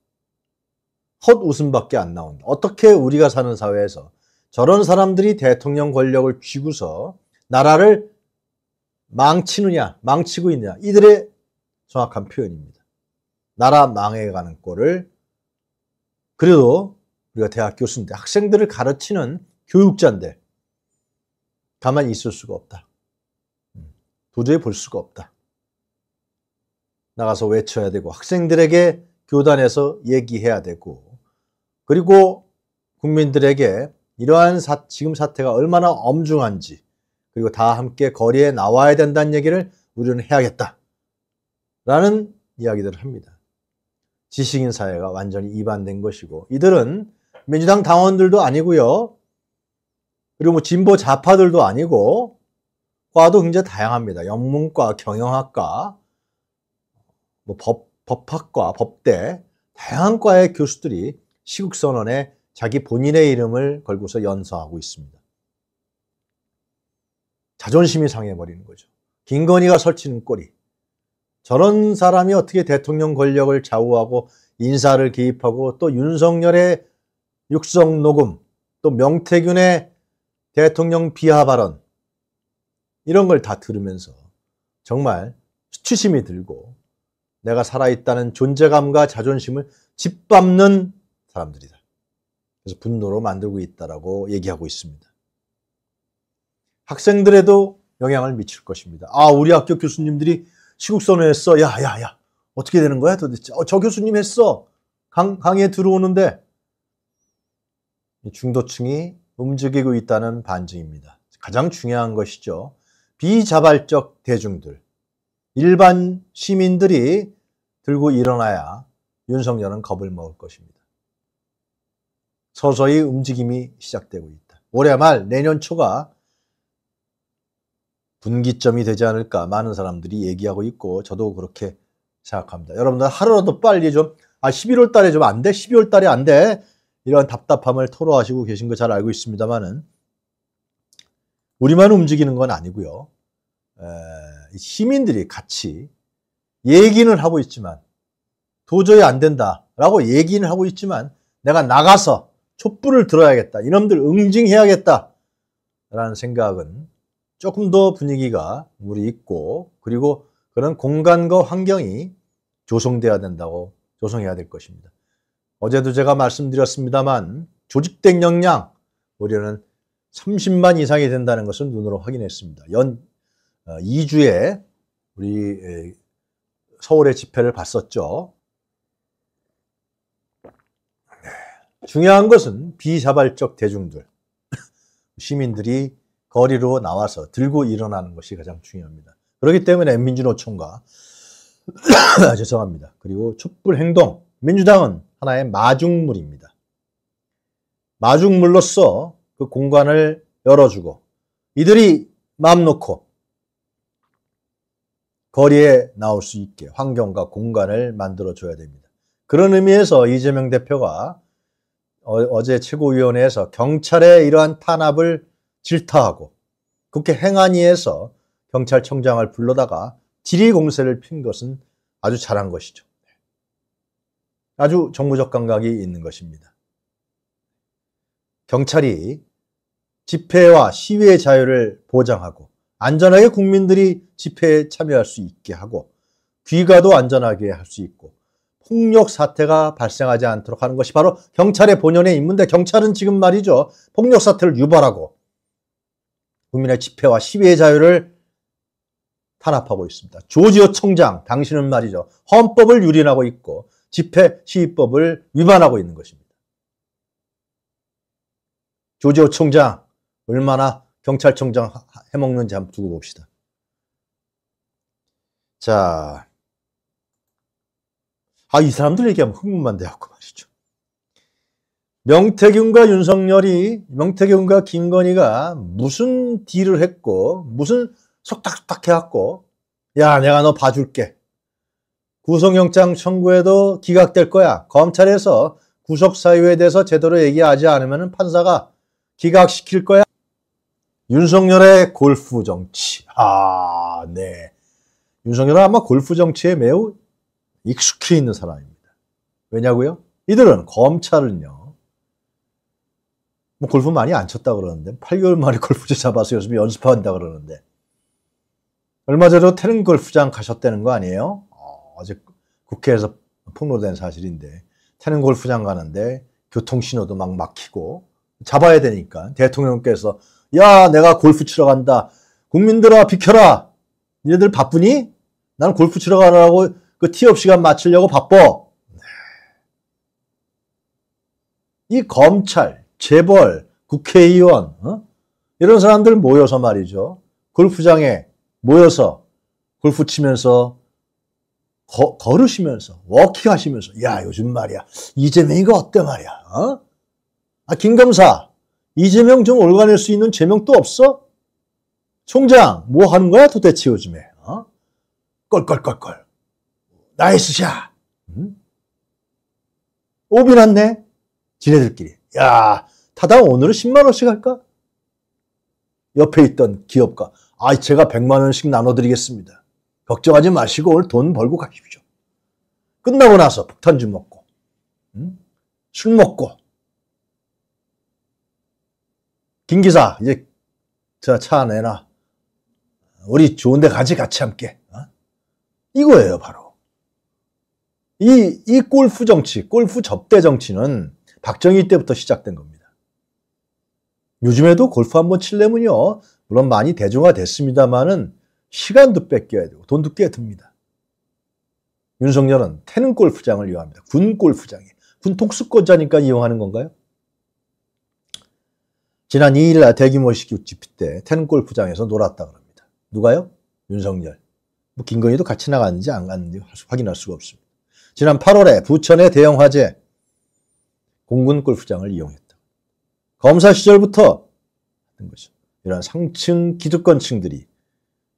Speaker 1: 헛웃음밖에 안 나온다. 어떻게 우리가 사는 사회에서 저런 사람들이 대통령 권력을 쥐고서 나라를 망치느냐, 망치고 있느냐. 이들의 정확한 표현입니다. 나라 망해가는 꼴을 그래도 우리가 대학 교수인데 학생들을 가르치는 교육자인데 가만히 있을 수가 없다. 음, 도저히 볼 수가 없다. 나가서 외쳐야 되고 학생들에게 교단에서 얘기해야 되고 그리고 국민들에게 이러한 사, 지금 사태가 얼마나 엄중한지 그리고 다 함께 거리에 나와야 된다는 얘기를 우리는 해야겠다. 라는 이야기들을 합니다. 지식인 사회가 완전히 이반된 것이고 이들은 민주당 당원들도 아니고요. 그리고 뭐 진보 좌파들도 아니고 과도 굉장히 다양합니다. 영문과, 경영학과, 뭐 법, 법학과, 법대 다양한 과의 교수들이 시국선언에 자기 본인의 이름을 걸고서 연서하고 있습니다. 자존심이 상해버리는 거죠. 김건희가 설치는 꼬리. 저런 사람이 어떻게 대통령 권력을 좌우하고 인사를 개입하고 또 윤석열의 육성 녹음 또 명태균의 대통령 비하 발언 이런 걸 다 들으면서 정말 수치심이 들고 내가 살아있다는 존재감과 자존심을 짓밟는 사람들이다. 그래서 분노로 만들고 있다라고 얘기하고 있습니다. 학생들에도 영향을 미칠 것입니다. 아, 우리 학교 교수님들이 시국선회했어. 야, 야, 야. 어떻게 되는 거야 도대체? 어, 저 교수님 했어. 강, 강의에 들어오는데. 중도층이 움직이고 있다는 반증입니다. 가장 중요한 것이죠. 비자발적 대중들, 일반 시민들이 들고 일어나야 윤석열은 겁을 먹을 것입니다. 서서히 움직임이 시작되고 있다. 올해 말 내년 초가 분기점이 되지 않을까 많은 사람들이 얘기하고 있고 저도 그렇게 생각합니다. 여러분들 하루라도 빨리 좀 아 11월 달에 좀 안 돼? 12월 달에 안 돼? 이런 답답함을 토로하시고 계신 거 잘 알고 있습니다만은 우리만 움직이는 건 아니고요. 에, 시민들이 같이 얘기는 하고 있지만 도저히 안 된다라고 얘기는 하고 있지만 내가 나가서 촛불을 들어야겠다. 이놈들 응징해야겠다. 라는 생각은 조금 더 분위기가 우리 있고 그리고 그런 공간과 환경이 조성돼야 된다고 조성해야 될 것입니다. 어제도 제가 말씀드렸습니다만 조직된 역량 우리는 30만 이상이 된다는 것을 눈으로 확인했습니다. 연 2주에 어, 우리 서울의 집회를 봤었죠. 네. 중요한 것은 비자발적 대중들, [laughs] 시민들이 거리로 나와서 들고 일어나는 것이 가장 중요합니다. 그렇기 때문에 민주노총과 [coughs] 아, 죄송합니다. 그리고 촛불 행동 민주당은 하나의 마중물입니다. 마중물로서 그 공간을 열어주고 이들이 마음 놓고 거리에 나올 수 있게 환경과 공간을 만들어줘야 됩니다. 그런 의미에서 이재명 대표가 어, 어제 최고위원회에서 경찰의 이러한 탄압을 질타하고 국회 행안위에서 경찰청장을 불러다가 질의 공세를 핀 것은 아주 잘한 것이죠. 아주 정무적 감각이 있는 것입니다. 경찰이 집회와 시위의 자유를 보장하고 안전하게 국민들이 집회에 참여할 수 있게 하고 귀가도 안전하게 할 수 있고 폭력 사태가 발생하지 않도록 하는 것이 바로 경찰의 본연의 임무인데 경찰은 지금 말이죠. 폭력 사태를 유발하고 국민의 집회와 시위의 자유를 탄압하고 있습니다. 조지오 총장, 당신은 말이죠. 헌법을 유린하고 있고 집회 시위법을 위반하고 있는 것입니다. 조지오 총장, 얼마나 경찰청장 해먹는지 한번 두고 봅시다. 자, 아, 이 사람들 얘기하면 흥분만 돼갖고 말이죠. 명태균과 윤석열이 명태균과 김건희가 무슨 딜을 했고 무슨 속닥속닥 해갖고 야 내가 너 봐줄게 구속영장 청구에도 기각될 거야 검찰에서 구속 사유에 대해서 제대로 얘기하지 않으면 판사가 기각시킬 거야 윤석열의 골프 정치 아 네 윤석열은 아마 골프 정치에 매우 익숙해 있는 사람입니다 왜냐고요 이들은 검찰은요 뭐 골프 많이 안 쳤다 그러는데 8개월 만에 골프채 잡아서 요즘 연습한다 그러는데 얼마 전에 태릉 골프장 가셨다는 거 아니에요? 어, 아, 어제 국회에서 폭로된 사실인데 태릉 골프장 가는데 교통신호도 막 막히고 잡아야 되니까 대통령께서 야 내가 골프 치러 간다 국민들아 비켜라 니네들 바쁘니? 난 골프 치러 가라고 그 티업 시간 맞추려고 바빠 네. 이 검찰 재벌, 국회의원 어? 이런 사람들 모여서 말이죠. 골프장에 모여서 골프 치면서 거, 걸으시면서 워킹하시면서 야 요즘 말이야 이재명이가 어때 말이야 어? 아 김검사 이재명 좀 올가낼 수 있는 제명 또 없어? 총장 뭐 하는 거야 도대체 요즘에 어? 껄껄껄껄 나이스 샷 음? 오비 났네 지네들끼리 야, 타당 오늘은 10만원씩 할까? 옆에 있던 기업가, 아, 제가 100만원씩 나눠드리겠습니다. 걱정하지 마시고 오늘 돈 벌고 가십시오. 끝나고 나서 폭탄주 먹고, 응? 술 먹고. 김 기사, 이제 저 차 내놔. 우리 좋은 데 가지 같이 함께. 어? 이거예요, 바로. 이, 이 골프 정치, 골프 접대 정치는 박정희 때부터 시작된 겁니다. 요즘에도 골프 한번 칠려면요. 물론 많이 대중화됐습니다만은 시간도 뺏겨야 되고 돈도 꽤 듭니다. 윤석열은 태릉 골프장을 이용합니다. 군 골프장에. 군 통수권자니까 이용하는 건가요? 지난 2일 날 대규모 식구 집회 때 태릉 골프장에서 놀았다 그럽니다. 누가요? 윤석열. 뭐 김건희도 같이 나갔는지 안 갔는지 확인할 수가 없습니다. 지난 8월에 부천의 대형 화재 공군 골프장을 이용했다. 검사 시절부터 하는 것이 런 상층 기득권층들이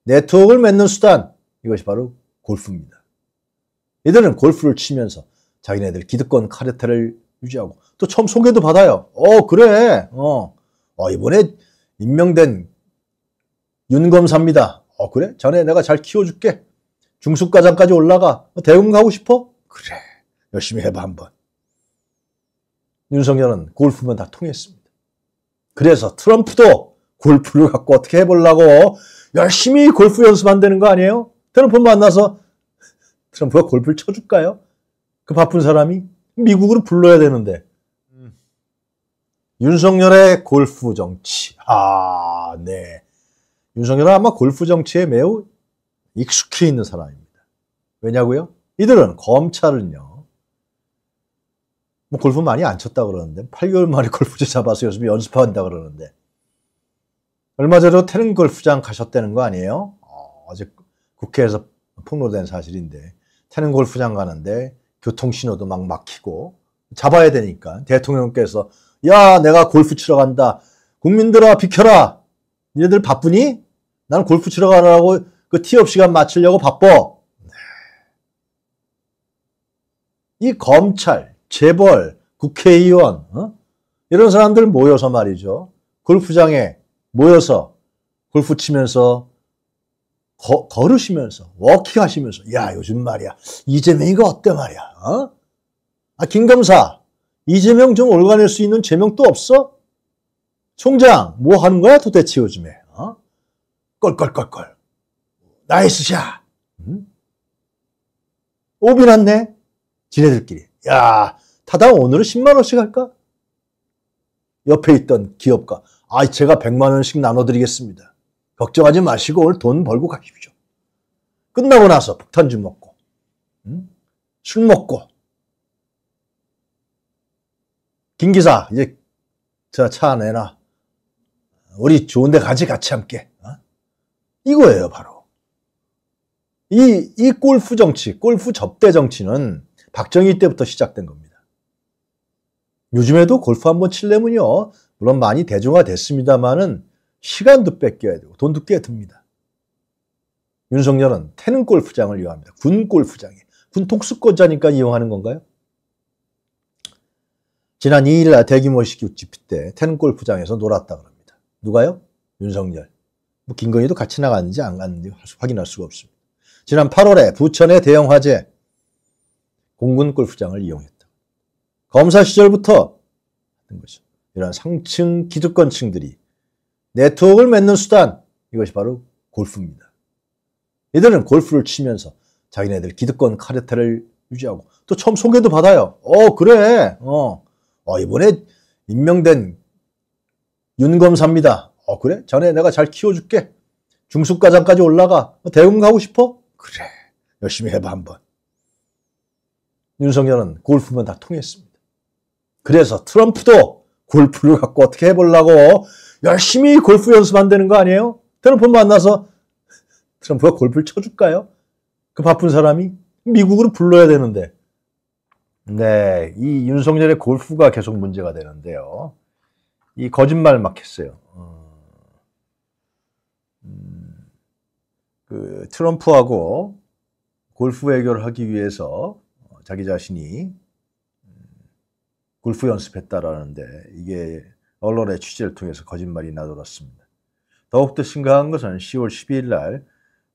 Speaker 1: 네트워크를 맺는 수단 이것이 바로 골프입니다. 이들은 골프를 치면서 자기네들 기득권 카르텔을 유지하고 또 처음 소개도 받아요. 어 그래 어, 어 이번에 임명된 윤 검사입니다. 어 그래 전에 내가 잘 키워줄게 중수과장까지 올라가 뭐 대응 가고 싶어 그래 열심히 해봐 한번 윤석열은 골프만 다 통했습니다. 그래서 트럼프도 골프를 갖고 어떻게 해보려고 열심히 골프 연습한다는 거 아니에요? 트럼프 만나서 트럼프가 골프를 쳐줄까요? 그 바쁜 사람이 미국으로 불러야 되는데 윤석열의 골프 정치 아 네. 윤석열은 아마 골프 정치에 매우 익숙해 있는 사람입니다. 왜냐고요? 이들은 검찰은요 뭐 골프 많이 안 쳤다 그러는데 8개월 만에 골프채 잡아서 요즘 연습한다 그러는데 얼마 전에 태릉 골프장 가셨다는 거 아니에요? 아, 어, 제 국회에서 폭로된 사실인데 태릉 골프장 가는데 교통 신호도 막 막히고 잡아야 되니까 대통령께서 야 내가 골프 치러 간다 국민들아 비켜라 니네들 바쁘니? 난 골프 치러 가라고 그 티업 시간 맞추려고 바빠 네. 이 검찰 재벌, 국회의원 어? 이런 사람들 모여서 말이죠. 골프장에 모여서 골프 치면서 거, 걸으시면서 워킹하시면서 야 요즘 말이야 이재명이가 어때 말이야 어? 아 김검사 이재명 좀 올가낼 수 있는 제명 또 없어? 총장 뭐 하는 거야 도대체 요즘에 어? 껄껄껄껄 나이스 샷 음? 오비 났네 지네들끼리 야, 타다 오늘은 10만 원씩 할까? 옆에 있던 기업가, 아, 제가 100만 원씩 나눠드리겠습니다. 걱정하지 마시고 오늘 돈 벌고 가십시오. 끝나고 나서 폭탄주 먹고, 응? 술 먹고. 김 기사, 이제 저 차 내놔. 우리 좋은데 가지 같이 함께. 어? 이거예요, 바로. 이, 이 골프 정치, 골프 접대 정치는 박정희 때부터 시작된 겁니다. 요즘에도 골프 한번 칠려면요. 물론 많이 대중화됐습니다만은 시간도 뺏겨야 되고 돈도 꽤 듭니다. 윤석열은 태릉 골프장을 이용합니다. 군 골프장에. 군 통수권자니까 이용하는 건가요? 지난 2일 날 대규모 시기 집회 때 태릉 골프장에서 놀았다 그럽니다. 누가요? 윤석열. 뭐 김건희도 같이 나갔는지 안 갔는지 확인할 수가 없습니다. 지난 8월에 부천의 대형 화재 공군 골프장을 이용했다. 검사 시절부터 하는 것이 이러한 상층 기득권층들이 네트워크를 맺는 수단 이것이 바로 골프입니다. 이들은 골프를 치면서 자기네들 기득권 카르텔을 유지하고 또 처음 소개도 받아요. 어 그래 어, 어 이번에 임명된 윤검사입니다. 어 그래 전에 내가 잘 키워줄게. 중수과장까지 올라가 뭐 대응 가고 싶어? 그래 열심히 해봐 한번. 윤석열은 골프면 다 통했습니다. 그래서 트럼프도 골프를 갖고 어떻게 해보려고 열심히 골프 연습한다는 거 아니에요? 트럼프 만나서 트럼프가 골프를 쳐줄까요? 그 바쁜 사람이 미국으로 불러야 되는데. 네, 이 윤석열의 골프가 계속 문제가 되는데요. 이 거짓말 막 했어요. 어. 음, 그 트럼프하고 골프 외교를 하기 위해서 자기 자신이 음, 골프 연습했다라는데 이게 언론의 취재를 통해서 거짓말이 나돌았습니다. 더욱더 심각한 것은 10월 12일 날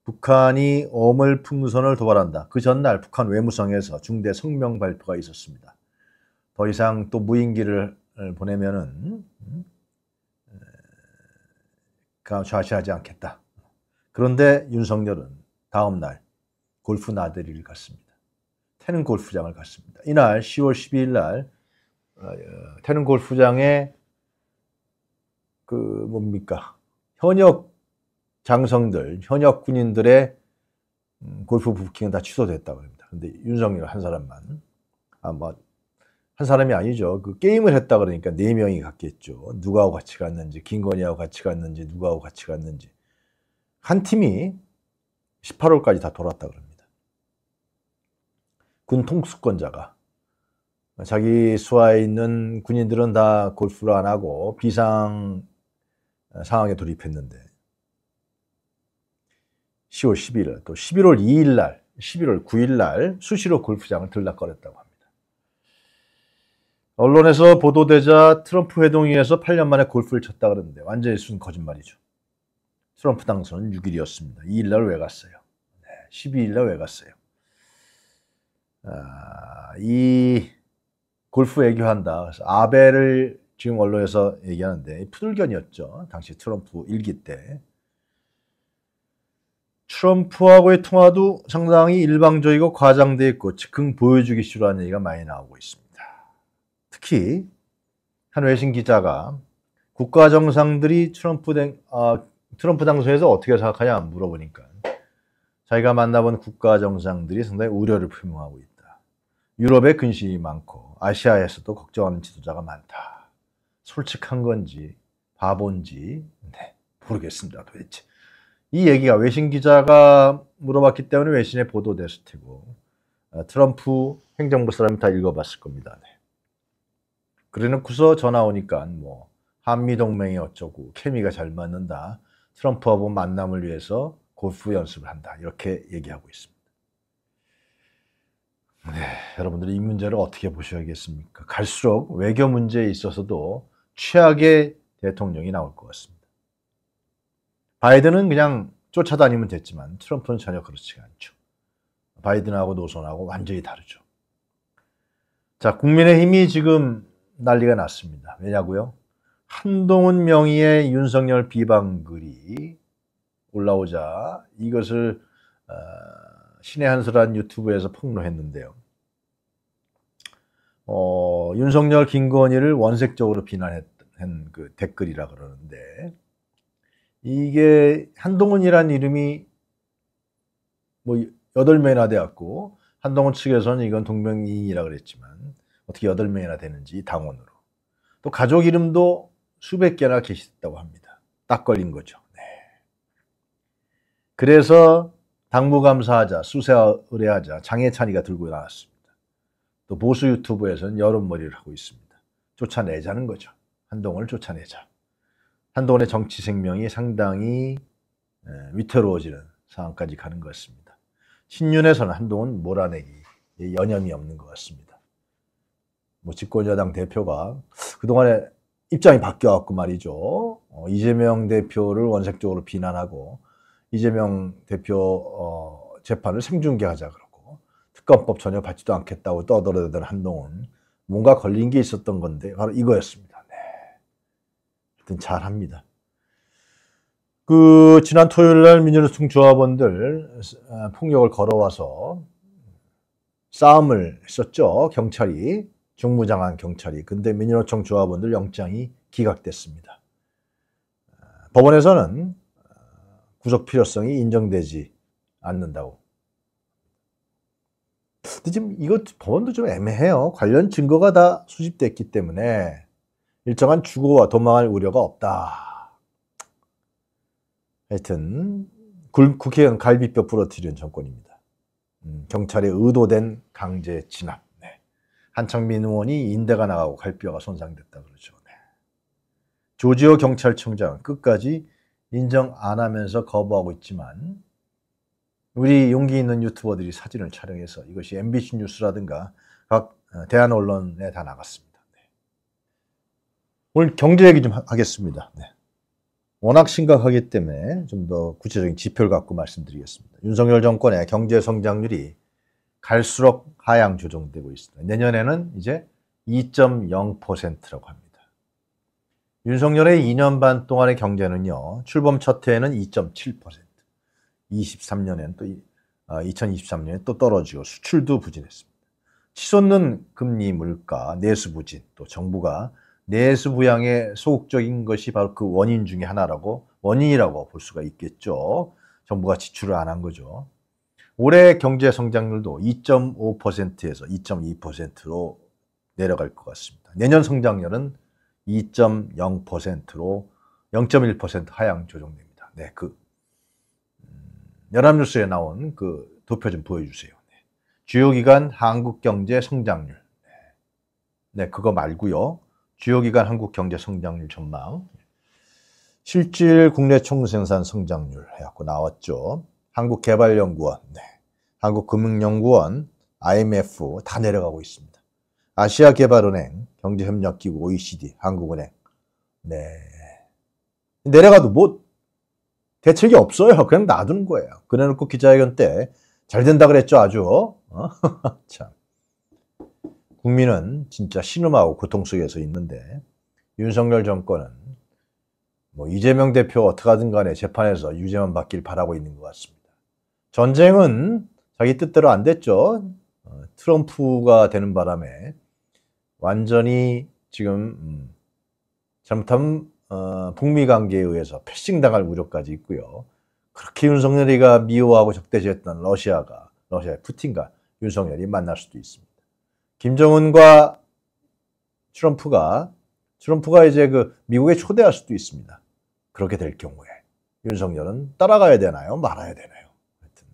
Speaker 1: 북한이 어물 풍선을 도발한다. 그 전날 북한 외무성에서 중대 성명 발표가 있었습니다. 더 이상 또 무인기를 보내면은 음, 어, 좌시하지 않겠다. 그런데 윤석열은 다음 날 골프 나들이를 갔습니다. 태릉 골프장을 갔습니다. 이날 10월 12일 날 어, 태릉 골프장에 그 뭡니까 현역 장성들 현역 군인들의 음, 골프 부킹은 다 취소됐다고 합니다. 근데 윤석열 한 사람만 아마 한 사람이 아니죠. 그 게임을 했다 그러니까 네 명이 갔겠죠. 누가하고 같이 갔는지 김건희하고 같이 갔는지 누가하고 같이 갔는지 한 팀이 18홀까지 다 돌았다 그럽니다. 군 통수권자가 자기 수하에 있는 군인들은 다 골프를 안 하고 비상 어, 상황에 돌입했는데 10월 1 1일또 11월 2일 날 11월 9일 날 수시로 골프장을 들락거렸다고 합니다. 언론에서 보도되자 트럼프 회동위에서 8년 만에 골프를 쳤다 그러는데 완전히 순 거짓말이죠. 트럼프 당선은 6일이었습니다. 2일 날 왜 갔어요? 12일 날 왜 갔어요? 아, 이 골프 애교한다. 그래서 아베를 지금 언론에서 얘기하는데 푸들견이었죠. 당시 트럼프 일기 때. 트럼프하고의 통화도 상당히 일방적이고 과장돼 있고 즉흥 보여주기 싫어하는 얘기가 많이 나오고 있습니다. 특히 한 외신 기자가 국가 정상들이 트럼프, 된, 아, 트럼프 당선에서 어떻게 생각하냐 물어보니까 자기가 만나본 국가 정상들이 상당히 우려를 표명하고 있다. 유럽에 근심이 많고 아시아에서도 걱정하는 지도자가 많다. 솔직한 건지 바본지 네, 모르겠습니다. 도대체 이 얘기가 외신 기자가 물어봤기 때문에 외신에 보도됐을 테고 어, 트럼프 행정부 사람이 다 읽어봤을 겁니다. 네. 그래놓고서 전화 오니까 뭐 한미 동맹이 어쩌고 케미가 잘 맞는다. 트럼프하고 만남을 위해서 골프 연습을 한다. 이렇게 얘기하고 있습니다. 네, 여러분들이 이 문제를 어떻게 보셔야겠습니까? 갈수록 외교 문제에 있어서도 최악의 대통령이 나올 것 같습니다. 바이든은 그냥 쫓아다니면 됐지만 트럼프는 전혀 그렇지가 않죠. 바이든하고 노선하고 완전히 다르죠. 자, 국민의힘이 지금 난리가 났습니다. 왜냐고요? 한동훈 명의의 윤석열 비방글이 올라오자 이것을 어, 신의 한수란 유튜브에서 폭로했는데요. 어, 윤석열, 김건희를 원색적으로 비난했던 그 댓글이라 그러는데 이게 한동훈이란 이름이 뭐 여덟 명이나 되었고 한동훈 측에서는 이건 동명이인이라 그랬지만 어떻게 여덟 명이나 되는지 당원으로 또 가족 이름도 수백 개나 계셨다고 합니다. 딱 걸린 거죠. 네. 그래서 당부감사하자, 수세와 의뢰하자 장혜찬이가 들고 나왔습니다. 또 보수 유튜브에서는 여론머리를 하고 있습니다. 쫓아내자는 거죠. 한동훈을 쫓아내자. 한동훈의 정치 생명이 상당히 위태로워지는 상황까지 가는 것 같습니다. 신윤에서는 한동훈 몰아내기 여념이 없는 것 같습니다. 뭐 집권여당 대표가 그동안에 입장이 바뀌어갖고 말이죠. 어, 이재명 대표를 원색적으로 비난하고 이재명 대표 어, 재판을 생중계하자 그러고 특검법 전혀 받지도 않겠다고 떠들어대던 한동훈 뭔가 걸린 게 있었던 건데 바로 이거였습니다. 네. 하여튼 잘합니다. 그 지난 토요일 날 민주노총 조합원들 아, 폭력을 걸어와서 싸움을 했었죠. 경찰이 중무장한 경찰이. 근데 민주노총 조합원들 영장이 기각됐습니다. 아, 법원에서는 구속 필요성이 인정되지 않는다고. 근데 지금 이것 법원도 좀 애매해요. 관련 증거가 다 수집됐기 때문에 일정한 주고와 도망할 우려가 없다. 하여튼 국회의원 갈비뼈 부러뜨리는 정권입니다. 음, 경찰의 의도된 강제 진압. 네. 한창민 의원이 인대가 나가고 갈비뼈가 손상됐다 그러죠. 네. 조지호 경찰청장 끝까지 인정 안 하면서 거부하고 있지만 우리 용기 있는 유튜버들이 사진을 촬영해서 이것이 MBC 뉴스라든가 각 어, 대한 언론에 다 나갔습니다. 네. 오늘 경제 얘기 좀 하겠습니다. 네. 워낙 심각하기 때문에 좀 더 구체적인 지표를 갖고 말씀드리겠습니다. 윤석열 정권의 경제 성장률이 갈수록 하향 조정되고 있습니다. 내년에는 이제 2.0%라고 합니다. 윤석열의 2년 반 동안의 경제는요, 출범 첫 해에는 2.7%, 23년엔 또, 2023년에 아, 또 떨어지고 수출도 부진했습니다. 치솟는 금리 물가, 내수 부진, 또 정부가 내수 부양의 소극적인 것이 바로 그 원인 중의 하나라고, 원인이라고 볼 수가 있겠죠. 정부가 지출을 안 한 거죠. 올해 경제 성장률도 2.5%에서 2.2%로 내려갈 것 같습니다. 내년 성장률은 2.0%로 0.1% 하향 조정됩니다. 네, 그 음, 연합뉴스에 나온 그 도표 좀 보여주세요. 네. 주요 기간 한국 경제 성장률. 네, 그거 말고요. 주요 기간 한국 경제 성장률 전망. 실질 국내 총생산 성장률 해갖고 나왔죠. 한국개발연구원, 네. 한국금융연구원, IMF 다 내려가고 있습니다. 아시아개발은행, 경제협력기구 OECD, 한국은행. 네. 내려가도 뭐 대책이 없어요. 그냥 놔두는 거예요. 그래놓고 기자회견 때 잘 된다 그랬죠, 아주. 어? [laughs] 참. 국민은 진짜 신음하고 고통 속에서 있는데 윤석열 정권은 뭐 이재명 대표 어떻게하든 간에 재판에서 유죄만 받길 바라고 있는 것 같습니다. 전쟁은 자기 뜻대로 안 됐죠. 어, 트럼프가 되는 바람에 완전히 지금 음, 잘못하면 어, 북미 관계에 의해서 패싱당할 우려까지 있고요. 그렇게 윤석열이가 미워하고 적대시했던 러시아가 러시아의 푸틴과 윤석열이 만날 수도 있습니다. 김정은과 트럼프가 트럼프가 이제 그 미국에 초대할 수도 있습니다. 그렇게 될 경우에 윤석열은 따라가야 되나요? 말아야 되나요? 하여튼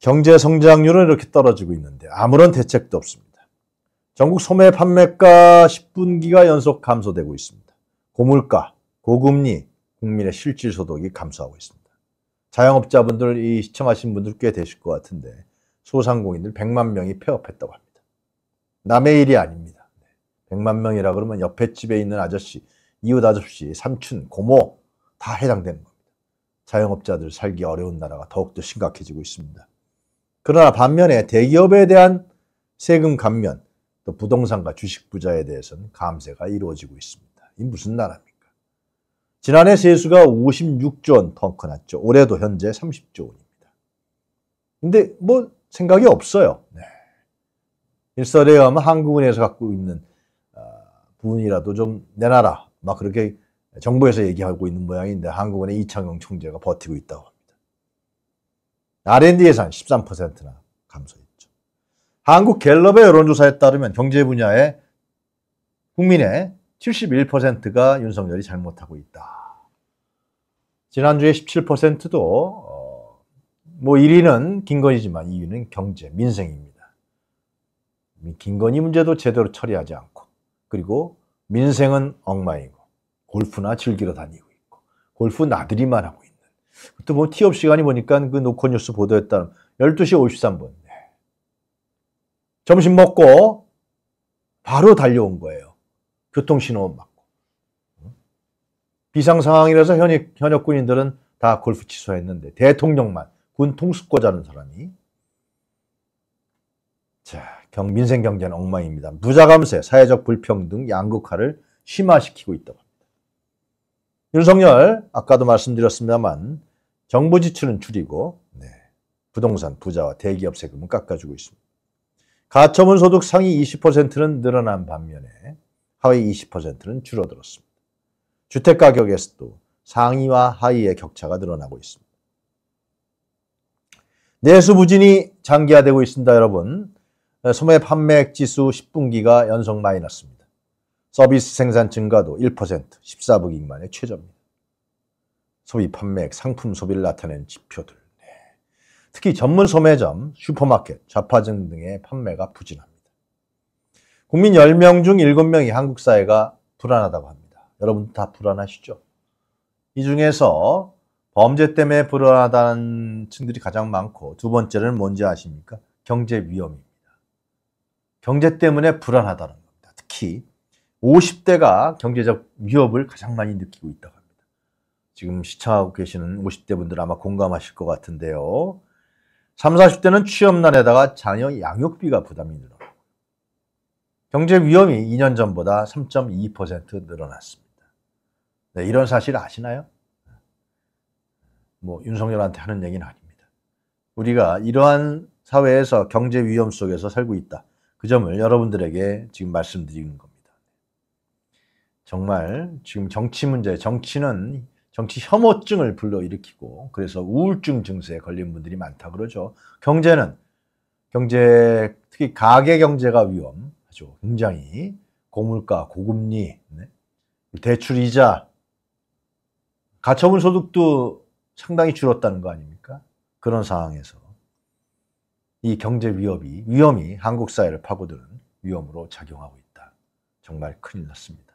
Speaker 1: 경제 성장률은 이렇게 떨어지고 있는데 아무런 대책도 없습니다. 전국 소매 판매가 10분기가 연속 감소되고 있습니다. 고물가, 고금리, 국민의 실질 소득이 감소하고 있습니다. 자영업자분들, 이 시청하신 분들 꽤 되실 것 같은데 소상공인들 100만 명이 폐업했다고 합니다. 남의 일이 아닙니다. 100만 명이라 그러면 옆에 집에 있는 아저씨, 이웃 아저씨, 삼촌, 고모 다 해당되는 겁니다. 자영업자들 살기 어려운 나라가 더욱더 심각해지고 있습니다. 그러나 반면에 대기업에 대한 세금 감면, 또 부동산과 주식 부자에 대해서는 감세가 이루어지고 있습니다. 이 무슨 나라입니까? 지난해 세수가 56조 원 펑크 났죠. 올해도 현재 30조 원입니다. 근데 뭐 생각이 없어요. 네. 일설에 의하면 한국은행에서 갖고 있는 어, 부분이라도 좀 내놔라. 막 그렇게 정부에서 얘기하고 있는 모양인데 한국은행 이창용 총재가 버티고 있다고 합니다. R&D 예산 13%나 감소했죠. 한국 갤럽의 여론조사에 따르면 경제 분야에 국민의 71%가 윤석열이 잘못하고 있다. 지난주에 17%도 어, 뭐 1위는 김건희지만 2위는 경제, 민생입니다. 김건희 문제도 제대로 처리하지 않고 그리고 민생은 엉망이고 골프나 즐기러 다니고 있고 골프 나들이만 하고 있는 또뭐 티업 시간이 보니까 그 노코뉴스 보도에 따르면 12시 53분 점심 먹고 바로 달려온 거예요. 교통신호음 맞고. 비상 상황이라서 현역, 현역 군인들은 다 골프 취소했는데 대통령만 군 통수권자는 사람이 자, 경, 민생 경제는 엉망입니다. 부자 감세, 사회적 불평등, 양극화를 심화시키고 있다고 합니다. 윤석열, 아까도 말씀드렸습니다만 정부 지출은 줄이고 네, 부동산 부자와 대기업 세금은 깎아주고 있습니다. 가처분 소득 상위 20%는 늘어난 반면에 하위 20%는 줄어들었습니다. 주택 가격에서도 상위와 하위의 격차가 늘어나고 있습니다. 내수 부진이 장기화되고 있습니다, 여러분. 소매 판매액 지수 10분기가 연속 마이너스입니다. 서비스 생산 증가도 1%, 14분기 만에 최저입니다. 소비 판매액, 상품 소비를 나타낸 지표들. 특히 전문 소매점, 슈퍼마켓, 좌파증 등의 판매가 부진합니다. 국민 10명 중 7명이 한국 사회가 불안하다고 합니다. 여러분 다 불안하시죠? 이 중에서 범죄 때문에 불안하다는 층들이 가장 많고 두 번째는 뭔지 아십니까? 경제 위험입니다. 경제 때문에 불안하다는 겁니다. 특히 50대가 경제적 위협을 가장 많이 느끼고 있다고 합니다. 지금 시청하고 계시는 50대 분들 아마 공감하실 것 같은데요. 30, 40대는 취업난에다가 자녀 양육비가 부담이 늘어 경제 위험이 2년 전보다 3.2% 늘어났습니다. 네, 이런 사실 아시나요? 뭐 윤석열한테 하는 얘기는 아닙니다. 우리가 이러한 사회에서 경제 위험 속에서 살고 있다. 그 점을 여러분들에게 지금 말씀드리는 겁니다. 정말 지금 정치 문제, 정치는 정치 혐오증을 불러일으키고 그래서 우울증 증세에 걸린 분들이 많다 그러죠. 경제는 경제 특히 가계 경제가 위험하죠. 굉장히 고물가, 고금리, 네? 대출 이자, 가처분 소득도 상당히 줄었다는 거 아닙니까? 그런 상황에서 이 경제 위협이 위험이 한국 사회를 파고드는 위험으로 작용하고 있다. 정말 큰일 났습니다.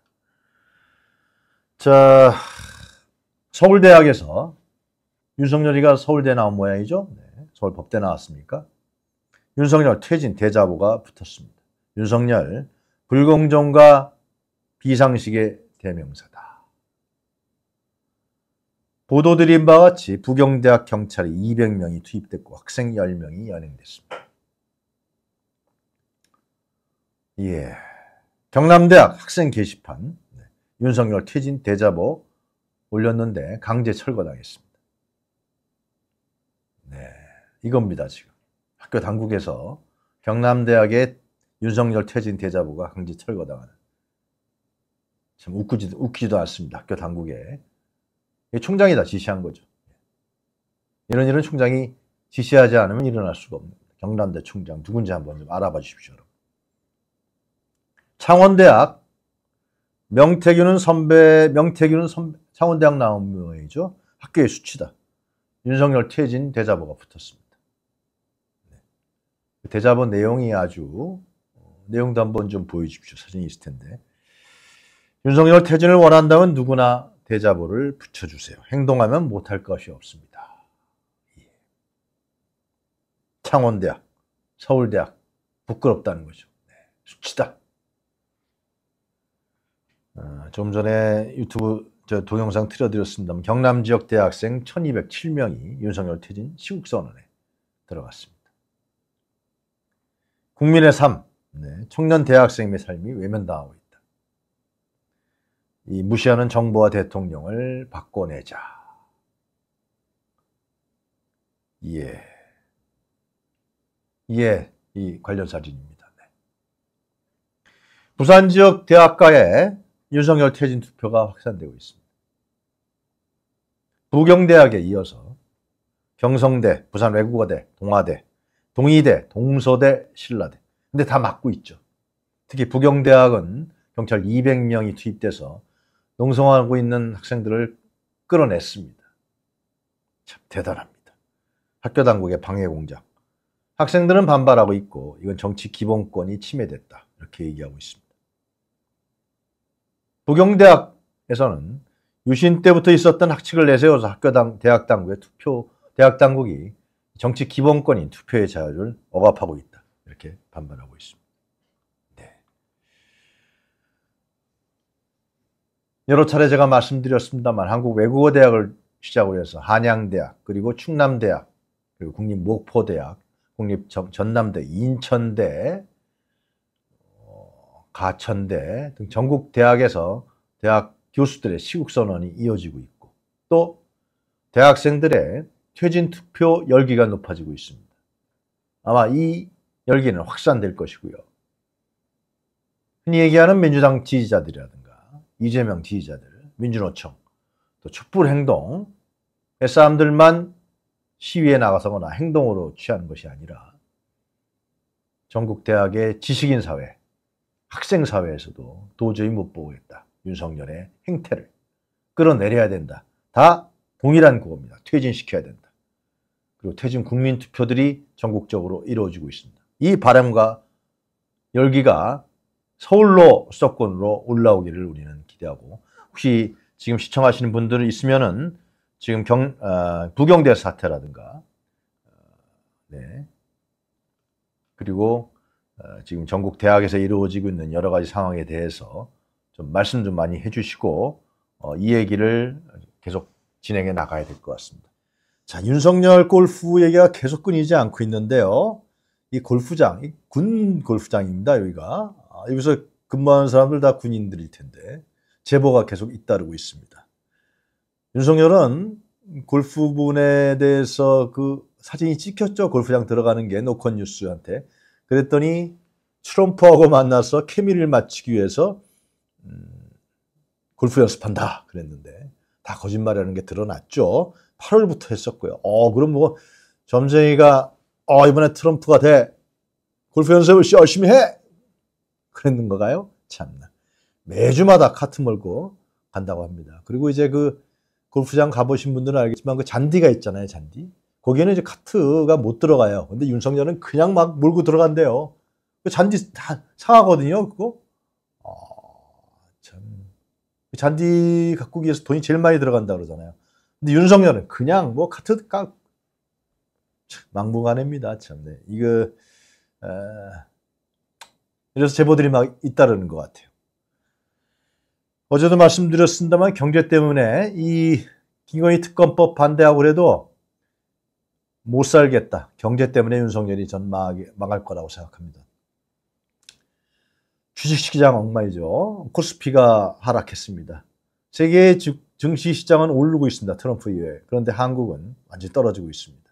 Speaker 1: 자. 서울대학에서 윤석열이가 서울대 나온 모양이죠. 네, 서울법대 나왔습니까? 윤석열 퇴진 대자보가 붙었습니다. 윤석열 불공정과 비상식의 대명사다. 보도드린 바와 같이 부경대학 경찰이 200명이 투입됐고 학생 10명이 연행됐습니다. 예. 경남대학 학생 게시판 네. 윤석열 퇴진 대자보 올렸는데 강제 철거당했습니다. 네, 이겁니다 지금. 학교 당국에서 경남대학의 윤석열 퇴진 대자보가 강제 철거당하는 참 웃기지도, 웃기지도 않습니다. 학교 당국에 총장이 다 지시한 거죠. 이런 일은 총장이 지시하지 않으면 일어날 수가 없는 경남대 총장 누군지 한번 좀 알아봐 주십시오. 여러분. 창원대학 명태균은 선배, 명태균은 선배, 창원대학 나온 명예이죠. 학교의 수치다. 윤석열 태진 대자보가 붙었습니다. 네. 그 대자보 내용이 아주 어, 내용도 한번 좀 보여주십시오. 사진이 있을 텐데. 윤석열 태진을 원한다면 누구나 대자보를 붙여주세요. 행동하면 못할 것이 없습니다. 예. 창원대학, 서울대학 부끄럽다는 거죠. 네. 수치다. 아, 좀 전에 유튜브 저 동영상 틀어드렸습니다 경남 지역 대학생 1207명이 윤석열 퇴진 시국선언에 들어갔습니다. 국민의 삶, 네, 청년 대학생의 삶이 외면당하고 있다. 이 무시하는 정부와 대통령을 바꿔내자. 예. 예, 이 관련 사진입니다. 네. 부산 지역 대학가에 윤석열 퇴진 투표가 확산되고 있습니다. 부경대학에 이어서 경성대, 부산외국어대, 동아대, 동의대, 동서대, 신라대 근데 다 막고 있죠. 특히 부경대학은 경찰 200명이 투입돼서 농성하고 있는 학생들을 끌어냈습니다. 참 대단합니다. 학교 당국의 방해 공작. 학생들은 반발하고 있고 이건 정치 기본권이 침해됐다. 이렇게 얘기하고 있습니다. 부경대학에서는 유신 때부터 있었던 학칙을 내세워서 학교당 대학 당국의 투표 대학 당국이 정치 기본권인 투표의 자유를 억압하고 있다 이렇게 반발하고 있습니다. 네. 여러 차례 제가 말씀드렸습니다만 한국 외국어 대학을 시작으로 해서 한양대학 그리고 충남대학 그리고 국립 목포대학 국립 전남대 인천대 어, 가천대 등 전국 대학에서 대학 교수들의 시국선언이 이어지고 있고 또 대학생들의 퇴진 투표 열기가 높아지고 있습니다. 아마 이 열기는 확산될 것이고요. 흔히 얘기하는 민주당 지지자들이라든가 이재명 지지자들, 민주노총, 또 촛불행동, 사람들만 시위에 나가서거나 행동으로 취하는 것이 아니라 전국 대학의 지식인 사회, 학생 사회에서도 도저히 못 보겠다. 윤석열의 행태를 끌어내려야 된다. 다 동일한 그겁니다. 퇴진시켜야 된다. 그리고 퇴진 국민 투표들이 전국적으로 이루어지고 있습니다. 이 바람과 열기가 서울로 수도권으로 올라오기를 우리는 기대하고 혹시 지금 시청하시는 분들 있으면은 지금 경, 어, 부경대 사태라든가 어, 네. 그리고 어, 지금 전국 대학에서 이루어지고 있는 여러 가지 상황에 대해서 좀 말씀 좀 많이 해주시고 어, 이 얘기를 계속 진행해 나가야 될 것 같습니다. 자, 윤석열 골프 얘기가 계속 끊이지 않고 있는데요. 이 골프장, 이군 골프장입니다. 여기가 아, 여기서 근무하는 사람들 다 군인들일 텐데 제보가 계속 잇따르고 있습니다. 윤석열은 골프분에 대해서 그 사진이 찍혔죠. 골프장 들어가는 게 노컷 뉴스한테. 그랬더니 트럼프하고 만나서 케미를 맞추기 위해서 음, 골프 연습한다 그랬는데 다 거짓말이라는 게 드러났죠. 8월부터 했었고요. 어, 그럼 뭐 점쟁이가 어, 이번에 트럼프가 돼. 골프 연습을 열심히 해. 그랬는 거가요? 참나. 매주마다 카트 몰고 간다고 합니다. 그리고 이제 그 골프장 가보신 분들은 알겠지만 그 잔디가 있잖아요, 잔디. 거기에는 이제 카트가 못 들어가요. 근데 윤석열은 그냥 막 몰고 들어간대요. 그 잔디 다 상하거든요, 그거. 잔디 가꾸기 에서 돈이 제일 많이 들어간다 그러잖아요. 근데 윤석열은 그냥 뭐 카트 깍 망붕안입니다 참. 네. 이거 에... 이래서 제보들이 막 잇따르는 것 같아요. 어제도 말씀드렸습니다만 경제 때문에 이 김건희 특검법 반대하고 그래도 못 살겠다. 경제 때문에 윤석열이 전 망할 거라고 생각합니다. 주식시장 엉망이죠. 코스피가 하락했습니다. 세계 증시시장은 오르고 있습니다. 트럼프 이외에. 그런데 한국은 완전히 떨어지고 있습니다.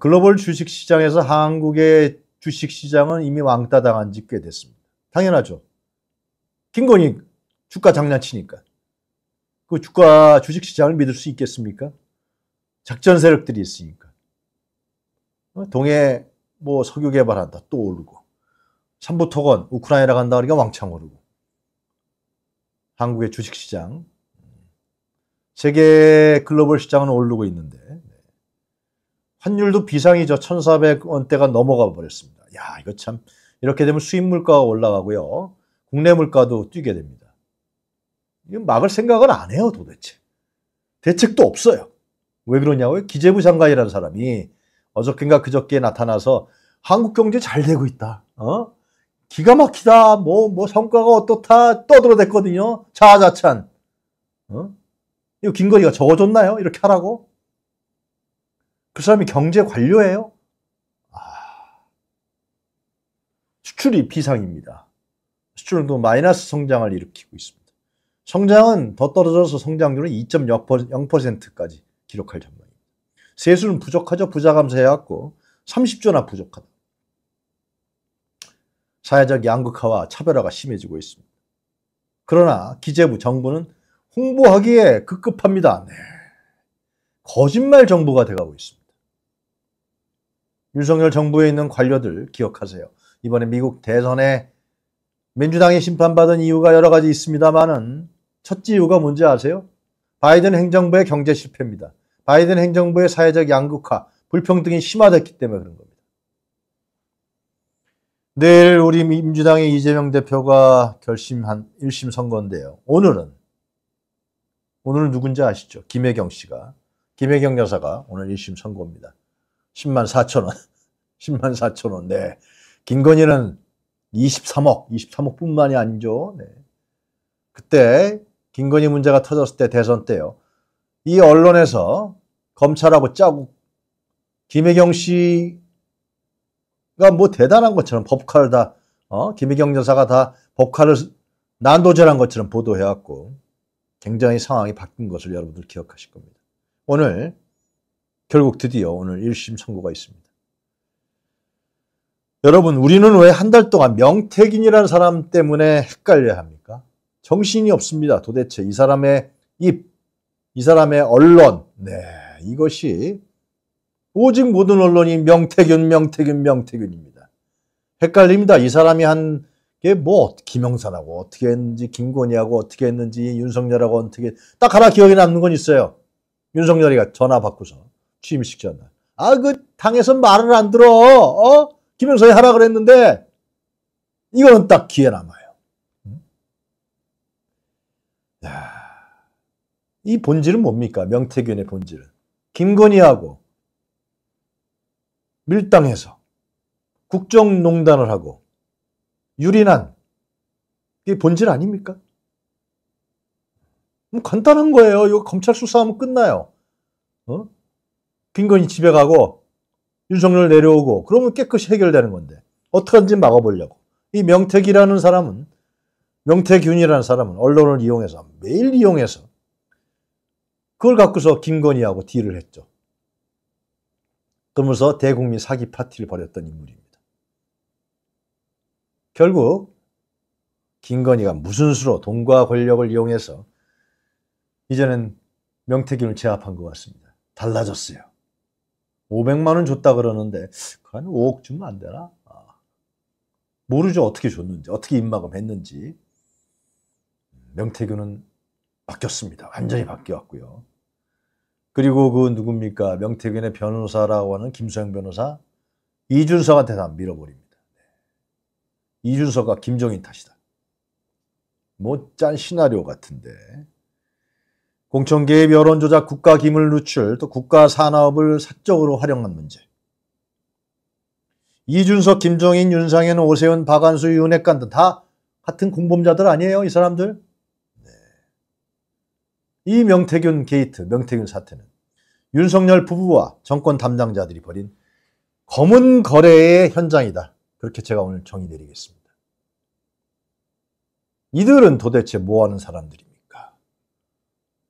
Speaker 1: 글로벌 주식시장에서 한국의 주식시장은 이미 왕따 당한 지 꽤 됐습니다. 당연하죠. 김건희 주가 장난치니까. 그 주가 주식시장을 믿을 수 있겠습니까? 작전 세력들이 있으니까. 동해 뭐 석유 개발한다. 또 오르고. 삼부토건 우크라이나 간다 그러니까 왕창 오르고 한국의 주식시장 세계 글로벌 시장은 오르고 있는데 환율도 비상이죠. 1,400원대가 넘어가 버렸습니다. 야 이거 참 이렇게 되면 수입 물가가 올라가고요. 국내 물가도 뛰게 됩니다. 이건 막을 생각은 안 해요 도대체. 대책도 없어요. 왜 그러냐고요? 기재부 장관이라는 사람이 어저께인가 그저께 나타나서 한국 경제 잘 되고 있다. 어? 기가 막히다, 뭐, 뭐, 성과가 어떻다, 떠들어댔거든요. 자아자찬. 어? 이거 김건희가 적어줬나요? 이렇게 하라고? 그 사람이 경제 관료예요? 아, 수출이 비상입니다. 수출은 또 마이너스 성장을 일으키고 있습니다. 성장은 더 떨어져서 성장률은 2.0%까지 기록할 전망입니다. 세수는 부족하죠. 부자 감세해왔고 30조나 부족하다. 사회적 양극화와 차별화가 심해지고 있습니다. 그러나 기재부 정부는 홍보하기에 급급합니다. 네. 거짓말 정부가 돼가고 있습니다. 윤석열 정부에 있는 관료들 기억하세요. 이번에 미국 대선에 민주당이 심판받은 이유가 여러 가지 있습니다만은 첫째 이유가 뭔지 아세요? 바이든 행정부의 경제 실패입니다. 바이든 행정부의 사회적 양극화, 불평등이 심화됐기 때문에 그런 겁니다. 내일 우리 민주당의 이재명 대표가 결심한 1심 선거인데요. 오늘은 오늘 누군지 아시죠? 김혜경 씨가 김혜경 여사가 오늘 1심 선고입니다. 10만 4천 원. 10만 [laughs] 4천 원. 네. 김건희는 23억, 23억 뿐만이 아니죠. 네. 그때 김건희 문제가 터졌을 때 대선 때요. 이 언론에서 검찰하고 짜고 김혜경 씨 그러니까 뭐 대단한 것처럼 법카를 다 어? 김희경 여사가 다 법카를 난도절한 것처럼 보도해왔고 굉장히 상황이 바뀐 것을 여러분들 기억하실 겁니다. 오늘 결국 드디어 오늘 1심 선고가 있습니다. 여러분 우리는 왜 한 달 동안 명태균이라는 사람 때문에 헷갈려야 합니까? 정신이 없습니다. 도대체 이 사람의 입, 이 사람의 언론, 네 이것이 오직 모든 언론이 명태균, 명태균, 명태균입니다. 헷갈립니다. 이 사람이 한 게뭐 김영선하고 어떻게 했는지 김건희하고 어떻게 했는지 윤석열하고 어떻게 딱 하나 기억에 남는 건 있어요. 윤석열이가 전화 받고서 취임식 전날 아그 당에서 말을 안 들어 어 김영선이 하라 그랬는데 이거딱 기회 남아요. 음? 야, 이 본질은 뭡니까 명태균의 본질은 김건희하고 밀당해서 국정농단을 하고 유린한 게 본질 아닙니까? 뭐 간단한 거예요. 이거 검찰 수사하면 끝나요. 어? 빈건이 집에 가고 윤석열 내려오고 그러면 깨끗이 해결되는 건데 어떻게 든지 막아보려고 이 명택이라는 사람은 명태균이라는 사람은 언론을 이용해서 매일 이용해서 그걸 갖고서 김건희하고 딜을 했죠. 그러면서 대국민 사기 파티를 벌였던 인물입니다. 결국 김건희가 무슨 수로 돈과 권력을 이용해서 이제는 명태균을 제압한 것 같습니다. 달라졌어요. 500만 원 줬다 그러는데 그 한 5억 주면 안 되나? 아, 모르죠. 어떻게 줬는지, 어떻게 입마금했는지. 명태균은 바뀌었습니다. 완전히 바뀌었고요. 그리고 그 누굽니까? 명태균의 변호사라고 하는 김소영 변호사 이준석한테 다 밀어버립니다. 네. 이준석과 김정인 탓이다. 못짠 시나리오 같은데. 공천개입, 여론조작, 국가기물 누출, 또 국가산업을 사적으로 활용한 문제. 이준석, 김정인 윤상현, 오세훈, 박안수, 윤핵관 다 같은 공범자들 아니에요? 이 사람들? 이 명태균 게이트, 명태균 사태는 윤석열 부부와 정권 담당자들이 벌인 검은 거래의 현장이다. 그렇게 제가 오늘 정의 내리겠습니다. 이들은 도대체 뭐 하는 사람들입니까?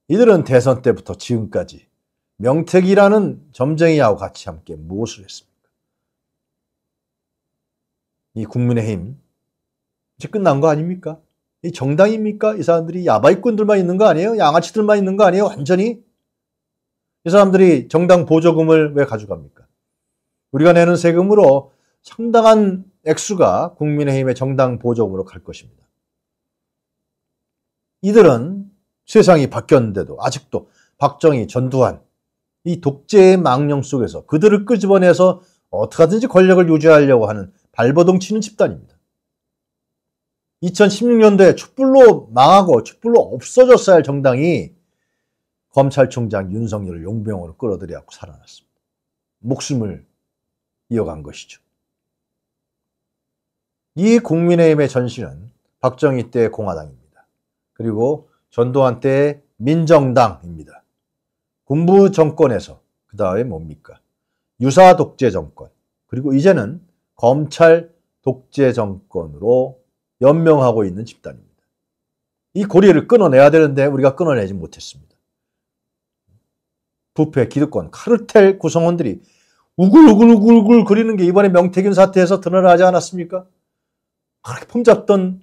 Speaker 1: 이들은 대선 때부터 지금까지 명태기라는 점쟁이하고 같이 함께 무엇을 했습니까? 이 국민의힘 이제 끝난 거 아닙니까? 이 정당입니까? 이 사람들이 야바이꾼들만 있는 거 아니에요? 양아치들만 있는 거 아니에요? 완전히? 이 사람들이 정당 보조금을 왜 가져갑니까? 우리가 내는 세금으로 상당한 액수가 국민의힘의 정당 보조금으로 갈 것입니다. 이들은 세상이 바뀌었는데도 아직도 박정희, 전두환 이 독재의 망령 속에서 그들을 끄집어내서 어떻게든지 권력을 유지하려고 하는 발버둥 치는 집단입니다. 2016년도에 촛불로 망하고 촛불로 없어졌어야 할 정당이 검찰총장 윤석열을 용병으로 끌어들여 갖고 살아났습니다. 목숨을 이어간 것이죠. 이 국민의힘의 전신은 박정희 때 공화당입니다. 그리고 전두환 때 민정당입니다. 군부 정권에서 그 다음에 뭡니까? 유사 독재 정권 그리고 이제는 검찰 독재 정권으로 연명하고 있는 집단입니다. 이 고리를 끊어내야 되는데 우리가 끊어내지 못했습니다. 부패, 기득권, 카르텔 구성원들이 우글우글우글우글 그리는게 이번에 명태균 사태에서 드러나지 않았습니까? 그렇게 폼잡던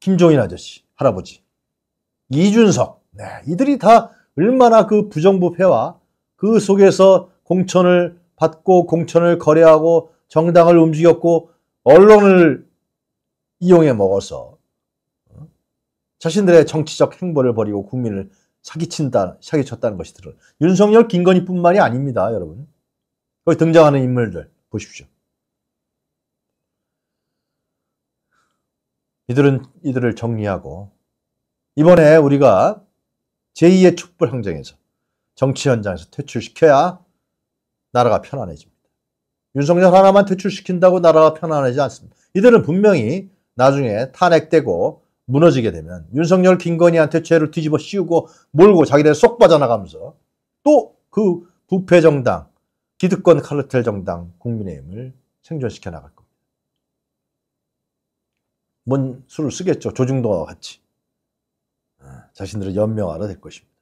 Speaker 1: 김종인 아저씨, 할아버지, 이준석, 네, 이들이 다 얼마나 그 부정부패와 그 속에서 공천을 받고 공천을 거래하고 정당을 움직였고 언론을 이용해 먹어서 어? 자신들의 정치적 행보를 버리고 국민을 사기친다, 사기쳤다는 것이들은 윤석열, 김건희뿐만이 아닙니다, 여러분. 거기 등장하는 인물들 보십시오. 이들은 이들을 정리하고 이번에 우리가 제2의 촛불 항쟁에서 정치 현장에서 퇴출시켜야 나라가 편안해집니다. 윤석열 하나만 퇴출시킨다고 나라가 편안하지 않습니다. 이들은 분명히 나중에 탄핵되고 무너지게 되면 윤석열 김건희한테 죄를 뒤집어 씌우고 몰고 자기들 쏙 빠져나가면서 또 그 부패 정당, 기득권 카르텔 정당 국민의힘을 생존시켜 나갈 겁니다. 뭔 수를 쓰겠죠. 조중동와 같이. 아, 자신들을연명하가될 것입니다.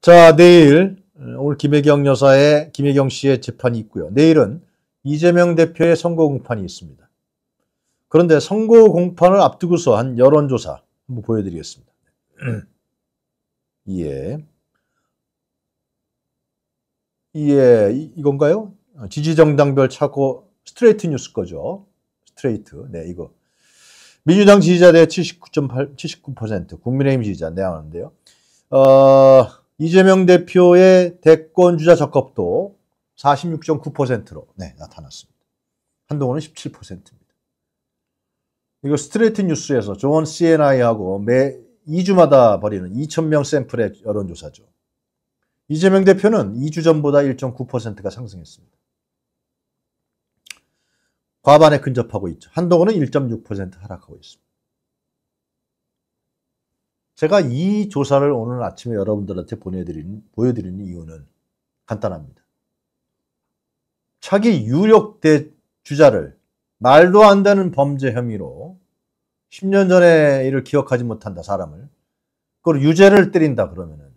Speaker 1: 자, 내일 어, 오늘 김혜경 여사의 김혜경 씨의 재판이 있고요. 내일은 이재명 대표의 선거 공판이 있습니다. 그런데 선거 공판을 앞두고서 한 여론조사 한번 보여드리겠습니다. 예. [clears throat] 예, 이건가요? 어, 지지정당별 찾고 스트레이트 뉴스 거죠. 스트레이트. 네, 이거. 민주당 지지자 대 79.8, 79%, 국민의힘 지지자 내하는데요. 어, 이재명 대표의 대권 주자 적합도 46.9%로 네, 나타났습니다. 한동훈은 17%입니다. 이거 스트레이트 뉴스에서 조원 CNI하고 매 2주마다 벌이는 2천명 샘플의 여론조사죠. 이재명 대표는 2주 전보다 1.9%가 상승했습니다. 과반에 근접하고 있죠. 한동훈은 1.6% 하락하고 있습니다. 제가 이 조사를 오늘 아침에 여러분들한테 보내드리 보여드리는 이유는 간단합니다. 차기 유력 대주자를 말도 안 되는 범죄 혐의로 10년 전의 일을 기억하지 못한다, 사람을. 그걸 유죄를 때린다 그러면은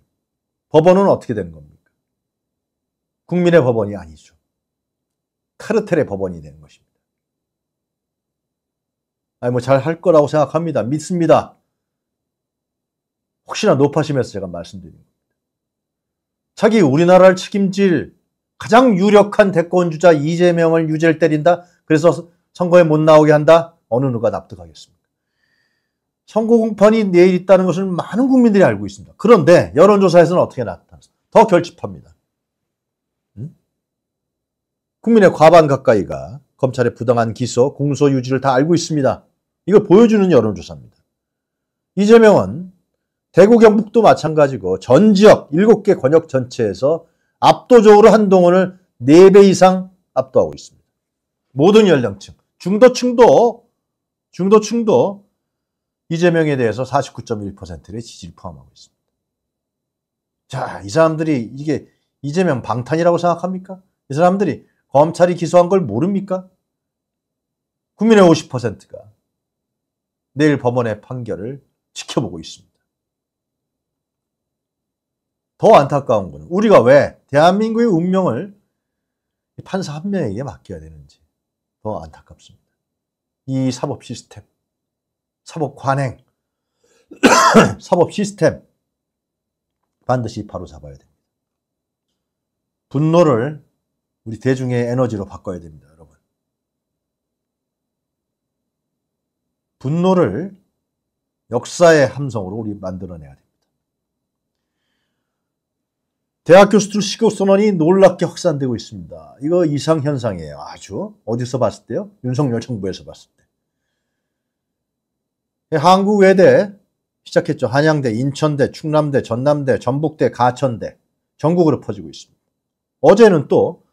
Speaker 1: 법원은 어떻게 되는 겁니까? 국민의 법원이 아니죠. 카르텔의 법원이 되는 것입니다. 아니, 뭐잘 할 거라고 생각합니다. 믿습니다. 혹시나 높아심에서 제가 말씀드린 겁니다. 자기 우리나라를 책임질 가장 유력한 대권주자 이재명을 유죄를 때린다. 그래서 선거에 못 나오게 한다? 어느 누가 납득하겠습니까? 선거 공판이 내일 있다는 것을 많은 국민들이 알고 있습니다. 그런데 여론조사에서는 어떻게 나타났습니까? 더 결집합니다. 음? 국민의 과반 가까이가 검찰의 부당한 기소, 공소 유지를 다 알고 있습니다. 이걸 보여주는 여론조사입니다. 이재명은 대구 경북도 마찬가지고 전 지역 7개 권역 전체에서 압도적으로 한동훈을 4배 이상 압도하고 있습니다. 모든 연령층, 중도층도 중도층도 이재명에 대해서 49.1%의 지지를 포함하고 있습니다. 자, 이 사람들이 이게 이재명 방탄이라고 생각합니까? 이 사람들이 검찰이 기소한 걸 모릅니까? 국민의 50%가 내일 법원의 판결을 지켜보고 있습니다. 더 안타까운 것 우리가 왜 대한민국의 운명을 판사 한 명에게 맡겨야 되는지 더 안타깝습니다. 이 사법 시스템, 사법 관행, [coughs] 사법 시스템 반드시 바로잡아야 됩니다. 분노를 우리 대중의 에너지로 바꿔야 됩니다, 여러분. 분노를 역사의 함성으로 우리 만들어내야 됩니다. 대학 교수들 시급 선언이 놀랍게 확산되고 있습니다. 이거 이상 현상이에요. 아주 어디서 봤을 때요? 윤석열 정부에서 봤을 때. 한국 외대 시작했죠. 한양대, 인천대, 충남대, 전남대, 전북대, 가천대 전국으로 퍼지고 있습니다. 어제는 또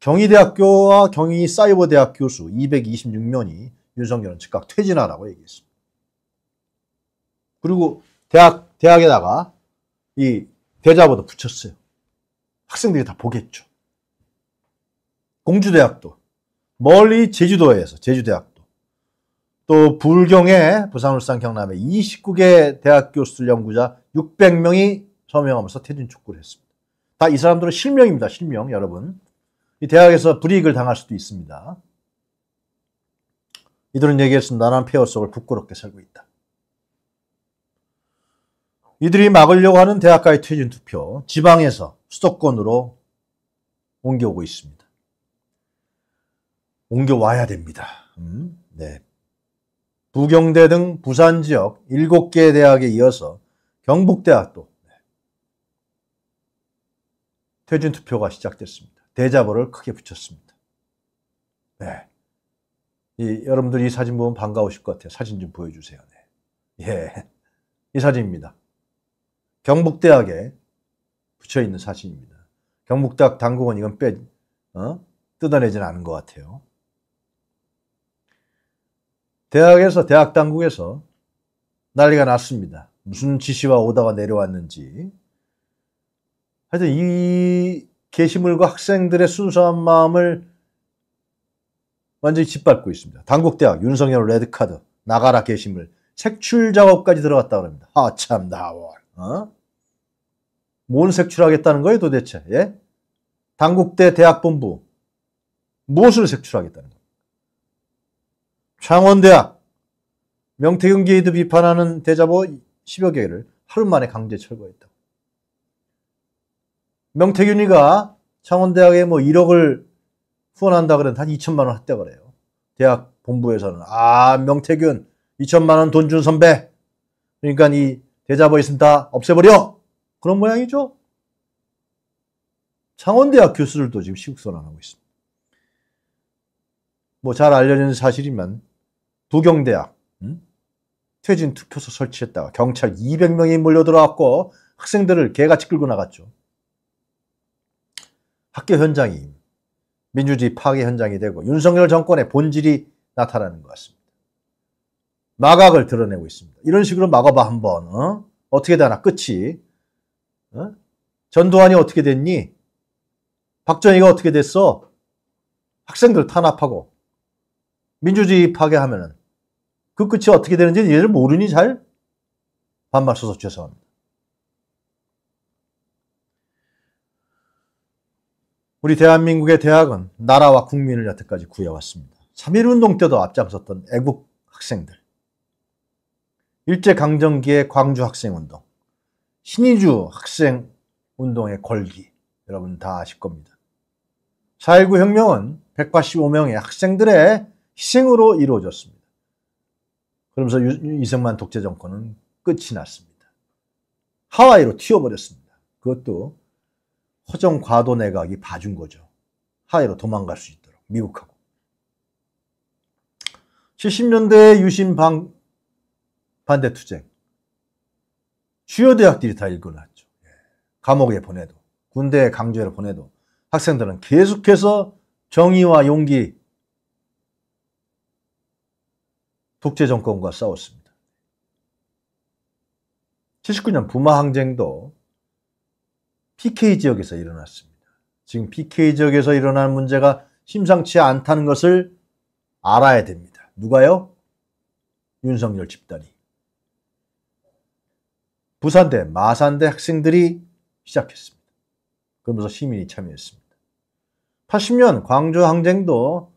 Speaker 1: 경희대학교와 경희사이버대학 교수 226명이 윤석열은 즉각 퇴진하라고 얘기했습니다. 그리고 대학 대학에다가 이 대자보도 붙였어요. 학생들이 다 보겠죠. 공주대학도 멀리 제주도에서 제주대학도 또 불경에 부산 울산 경남에 29개 대학 교수 연구자 600명이 서명하면서 퇴진 촉구를 했습니다. 다 이 사람들은 실명입니다. 실명 여러분. 이 대학에서 불이익을 당할 수도 있습니다. 이들은 얘기했습니다. 나는 폐허 속을 부끄럽게 살고 있다. 이들이 막으려고 하는 대학가의 퇴진 투표, 지방에서 수도권으로 옮겨오고 있습니다. 옮겨와야 됩니다. 음, 네. 부경대 등 부산 지역 7개 대학에 이어서 경북대학도 네. 퇴진 투표가 시작됐습니다. 대자보를 크게 붙였습니다. 네. 이, 여러분들이 이 사진 보면 반가우실 것 같아요. 사진 좀 보여주세요. 네. 예. 이 사진입니다. 경북대학에 붙여 있는 사진입니다. 경북대학 당국은 이건 빼 어? 뜯어내진 않은 것 같아요. 대학에서 대학 당국에서 난리가 났습니다. 무슨 지시와 오다가 내려왔는지. 하여튼 이 게시물과 학생들의 순수한 마음을 완전히 짓밟고 있습니다. 당국대학 윤석열 레드카드 나가라 게시물 색출 작업까지 들어갔다고 합니다. 아참 나원. 어? 뭔 색출하겠다는 거예요 도대체? 예? 당국대 대학본부 무엇을 색출하겠다는 거예요? 창원대학 명태균 게이드 비판하는 대자보 10여 개를 하루 만에 강제 철거했다. 명태균이가 창원대학에 뭐 1억을 후원한다 그러는데 한 2천만 원 했다 그래요. 대학 본부에서는 아 명태균 2천만 원 돈 준 선배 그러니까 이 대자보 있으면 다 없애버려 그런 모양이죠. 창원대학 교수들도 지금 시국선언하고 있습니다. 뭐 잘 알려진 사실이지 부경대학 음? 퇴진 투표소 설치했다가 경찰 200명이 몰려들어왔고 학생들을 개같이 끌고 나갔죠. 학교 현장이 민주주의 파괴 현장이 되고 윤석열 정권의 본질이 나타나는 것 같습니다. 마각을 드러내고 있습니다. 이런 식으로 막아봐 한번 어? 어떻게 되나 끝이 어? 전두환이 어떻게 됐니? 박정희가 어떻게 됐어? 학생들 탄압하고 민주주의 파괴하면은 그 끝이 어떻게 되는지 얘를 모르니 잘? 반말 써서 죄송합니다. 우리 대한민국의 대학은 나라와 국민을 여태까지 구해왔습니다. 3.1운동 때도 앞장섰던 애국 학생들. 일제강점기의 광주학생운동. 신의주 학생 운동의 걸기 여러분 다 아실 겁니다. 4.19 혁명은 185명의 학생들의 희생으로 이루어졌습니다. 그러면서 이승만 독재 정권은 끝이 났습니다. 하와이로 튀어버렸습니다. 그것도 허정 과도 내각이 봐준 거죠. 하와이로 도망갈 수 있도록 미국하고 70년대 유신 반대 투쟁 주요 대학들이 다 일궈놨죠. 예. 감옥에 보내도 군대 강제로 보내도 학생들은 계속해서 정의와 용기 독재 정권과 싸웠습니다. 79년 부마 항쟁도 PK 지역에서 일어났습니다. 지금 PK 지역에서 일어난 문제가 심상치 않다는 것을 알아야 됩니다. 누가요? 윤석열 집단이. 부산대, 마산대 학생들이 시작했습니다. 그러면서 시민이 참여했습니다. 80년 광주 항쟁도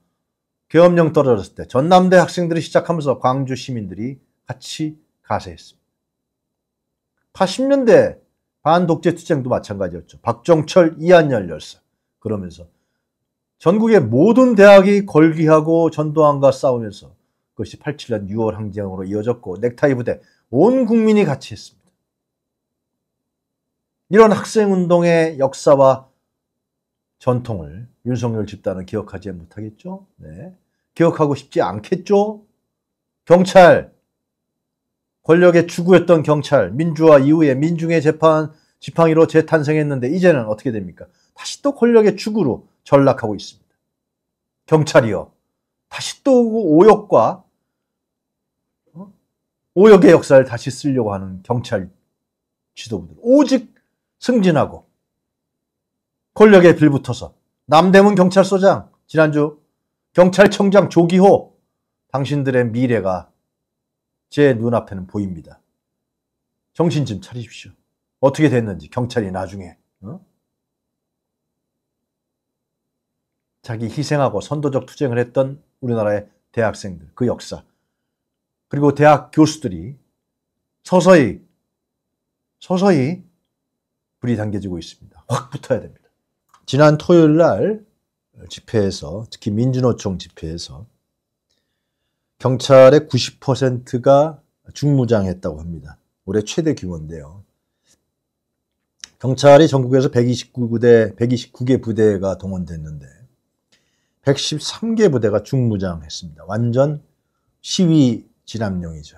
Speaker 1: 계엄령 떨어졌을 때 전남대 학생들이 시작하면서 광주 시민들이 같이 가세했습니다. 80년대 반독재 투쟁도 마찬가지였죠. 박종철, 이한열 열사 그러면서 전국의 모든 대학이 걸기하고 전두환과 싸우면서 그것이 87년 6월 항쟁으로 이어졌고 넥타이 부대 온 국민이 같이 했습니다. 이런 학생운동의 역사와 전통을 윤석열 집단은 기억하지 못하겠죠? 네. 기억하고 싶지 않겠죠? 경찰, 권력의 추구였던 경찰, 민주화 이후에 민중의 재판, 지팡이로 재탄생했는데 이제는 어떻게 됩니까? 다시 또 권력의 축으로 전락하고 있습니다. 경찰이요. 다시 또 그 오역과 어? 오역의 역사를 다시 쓰려고 하는 경찰 지도부들. 오직 승진하고 권력에 빌붙어서 남대문 경찰서장 지난주 경찰청장 조기호 당신들의 미래가 제 눈앞에는 보입니다. 정신 좀 차리십시오. 어떻게 됐는지 경찰이 나중에 어? 자기 희생하고 선도적 투쟁을 했던 우리나라의 대학생들 그 역사 그리고 대학 교수들이 서서히 서서히 불이 당겨지고 있습니다. 확 붙어야 됩니다. 지난 토요일 날 집회에서 특히 민주노총 집회에서 경찰의 90%가 중무장했다고 합니다. 올해 최대 규모인데요. 경찰이 전국에서 129대, 129개 부대가 동원됐는데 113개 부대가 중무장했습니다. 완전 시위 진압용이죠.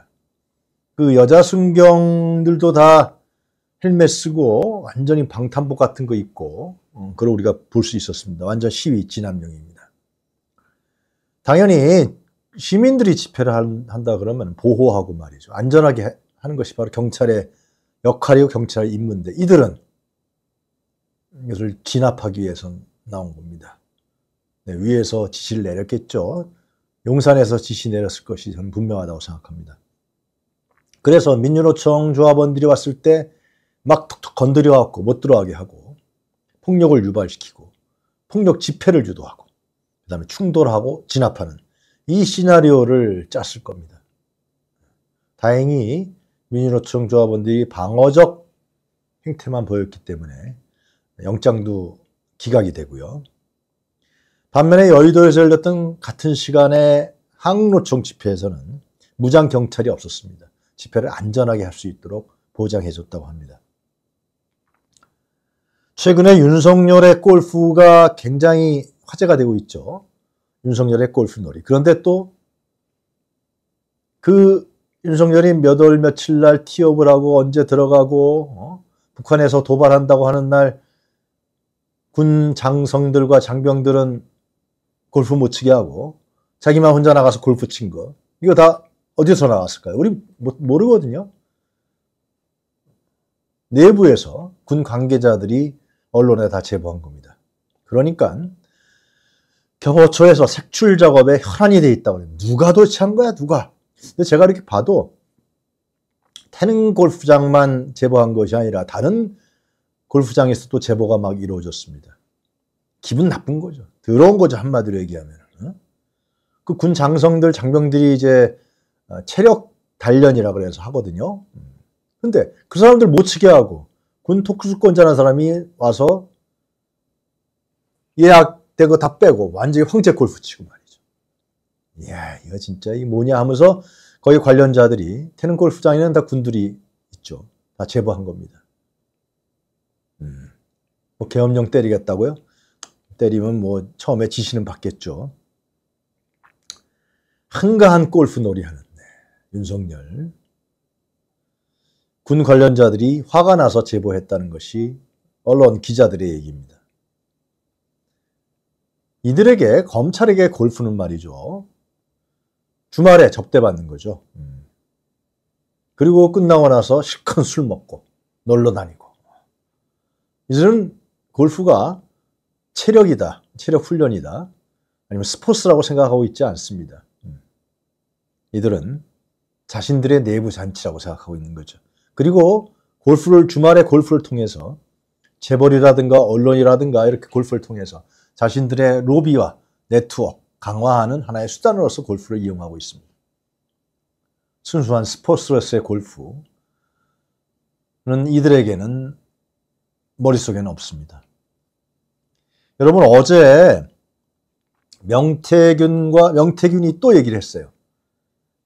Speaker 1: 그 여자 순경들도 다 헬멧 쓰고 완전히 방탄복 같은 거 입고 어, 그걸 우리가 볼 수 있었습니다. 완전 시위 진압용입니다. 당연히 시민들이 집회를 한, 다 그러면 보호하고 말이죠. 안전하게 하는 것이 바로 경찰의 역할이고 경찰의 임무인데 이들은 이것을 진압하기 위해서 나온 겁니다. 네, 위에서 지시를 내렸겠죠. 용산에서 지시 내렸을 것이 저는 분명하다고 생각합니다. 그래서 민주노총 조합원들이 왔을 때막 툭툭 건드려 갖고 못 들어가게 하고 폭력을 유발시키고 폭력 집회를 유도하고 그다음에 충돌하고 진압하는 이 시나리오를 짰을 겁니다. 다행히 민주노총 조합원들이 방어적 행태만 보였기 때문에 영장도 기각이 되고요. 반면에 여의도에서 열렸던 같은 시간에 항노총 집회에서는 무장 경찰이 없었습니다. 집회를 안전하게 할 수 있도록 보장해줬다고 합니다. 최근에 윤석열의 골프가 굉장히 화제가 되고 있죠. 윤석열의 골프놀이. 그런데 또 그 윤석열이 몇 월 며칠 날 티업을 하고 언제 들어가고 어? 북한에서 도발한다고 하는 날 군 장성들과 장병들은 골프 못 치게 하고 자기만 혼자 나가서 골프 친 거. 이거 다 어디서 나왔을까요? 우리 모르거든요. 내부에서 군 관계자들이 언론에 다 제보한 겁니다. 그러니까 경호처에서 색출 작업에 혈안이 돼 있다고 그요 누가 도대체 한 거야, 누가? 근데 제가 이렇게 봐도 태릉 골프장만 제보한 것이 아니라 다른 골프장에서도 제보가 막 이루어졌습니다. 기분 나쁜 거죠. 더러운 거죠, 한마디로 얘기하면. 그 군 장성들, 장병들이 이제 어, 체력 단련이라 그래서 하거든요. 음. 근데 그 사람들 못 치게 하고 토크수권자라는 사람이 와서 예약된 거 다 빼고 완전히 황제 골프 치고 말이죠. 이야, 이거 진짜 이 뭐냐 하면서 거기 관련자들이 태릉 골프장에는 다 군들이 있죠. 다 제보한 겁니다. 음, 뭐 계엄령 때리겠다고요? 때리면 뭐 처음에 지시는 받겠죠. 한가한 골프 놀이 하는데 윤석열 군 관련자들이 화가 나서 제보했다는 것이 언론 기자들의 얘기입니다. 이들에게 검찰에게 골프는 말이죠. 주말에 접대받는 거죠. 음. 그리고 끝나고 나서 실컷 술 먹고 놀러 다니고. 이들은 골프가 체력이다, 체력 훈련이다, 아니면 스포츠라고 생각하고 있지 않습니다. 음. 이들은 자신들의 내부 잔치라고 생각하고 있는 거죠. 그리고 골프를 주말에 골프를 통해서 재벌이라든가 언론이라든가 이렇게 골프를 통해서 자신들의 로비와 네트워크 강화하는 하나의 수단으로서 골프를 이용하고 있습니다. 순수한 스포츠로서의 골프는 이들에게는 머릿속에는 없습니다. 여러분 어제 명태균과 명태균이 또 얘기를 했어요.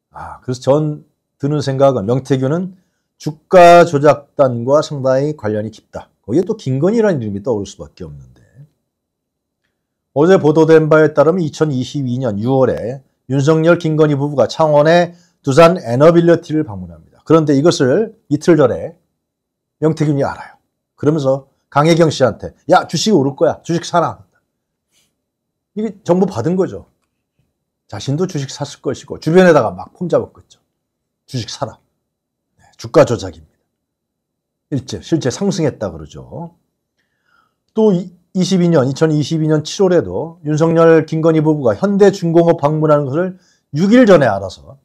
Speaker 1: 아, 그래서 전 드는 생각은 명태균은 주가 조작단과 상당히 관련이 깊다. 거기에 또 김건희라는 이름이 떠오를 수밖에 없는데 어제 보도된 바에 따르면 2022년 6월에 윤석열 김건희 부부가 창원의 두산 에너빌리티를 방문합니다. 그런데 이것을 이틀 전에 영태균이 알아요. 그러면서 강혜경 씨한테 야 주식 오를 거야 주식 사라. 이게 정보 받은 거죠. 자신도 주식 샀을 것이고 주변에다가 막 폼 잡았겠죠. 주식 사라. 주가 조작입니다. 일제, 실제 상승했다 그러죠. 또 22년, 2022년 7월에도 윤석열, 김건희 부부가 현대중공업 방문하는 것을 6일 전에 알아서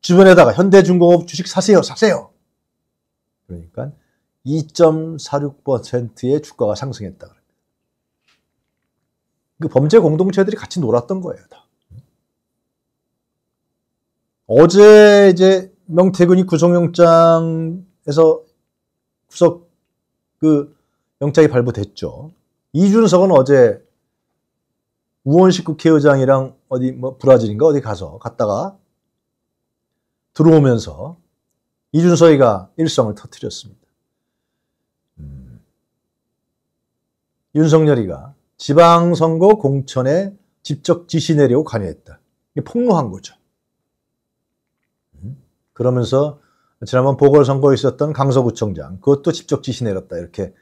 Speaker 1: 주변에다가 현대중공업 주식 사세요, 사세요. 그러니까 2.46%의 주가가 상승했다 그 범죄 공동체들이 같이 놀았던 거예요, 다. 어제 이제 명태근이 구속영장에서 구속 그 영장이 발부됐죠. 이준석은 어제 우원식 국회의장이랑 어디 뭐 브라질인가 어디 가서 갔다가 들어오면서 이준석이가 일성을 터뜨렸습니다. 음. 윤석열이가 지방선거 공천에 직접 지시 내려고 관여했다. 폭로한 거죠. 그러면서 지난번 보궐선거에 있었던 강서구청장 그것도 직접 지시 내렸다 이렇게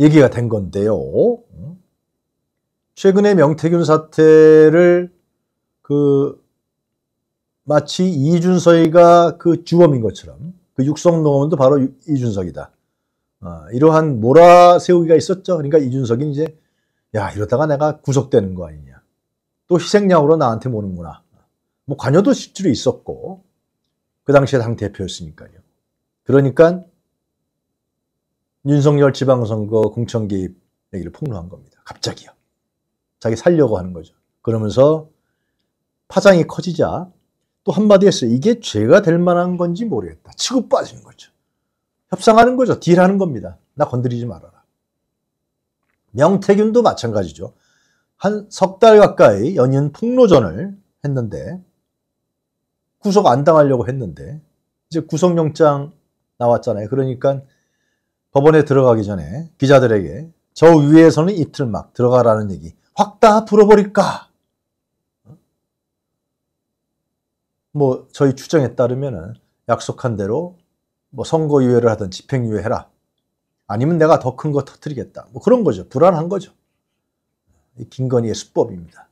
Speaker 1: 얘기가 된 건데요. 최근에 명태균 사태를 그 마치 이준석이가 그 주범인 것처럼 그 육성농원도 바로 이준석이다. 아, 이러한 몰아세우기가 있었죠. 그러니까 이준석이 이제 야 이러다가 내가 구속되는 거 아니냐. 또 희생양으로 나한테 모는구나. 뭐 관여도 실제로 있었고 그 당시에 당 대표였으니까요. 그러니까 윤석열 지방선거 공천 개입 얘기를 폭로한 겁니다. 갑자기요. 자기 살려고 하는 거죠. 그러면서 파장이 커지자 또 한마디 했어요. 이게 죄가 될 만한 건지 모르겠다. 치고 빠지는 거죠. 협상하는 거죠. 딜하는 겁니다. 나 건드리지 말아라. 명태균도 마찬가지죠. 한 석 달 가까이 연인 폭로전을 했는데 구속 안 당하려고 했는데 이제 구속영장 나왔잖아요. 그러니까 법원에 들어가기 전에 기자들에게 저 위에서는 이틀 막 들어가라는 얘기 확 다 풀어버릴까? 뭐 저희 추정에 따르면 약속한 대로 뭐 선거유예를 하든 집행유예 해라. 아니면 내가 더 큰 거 터뜨리겠다. 뭐 그런 거죠. 불안한 거죠. 김건희의 수법입니다.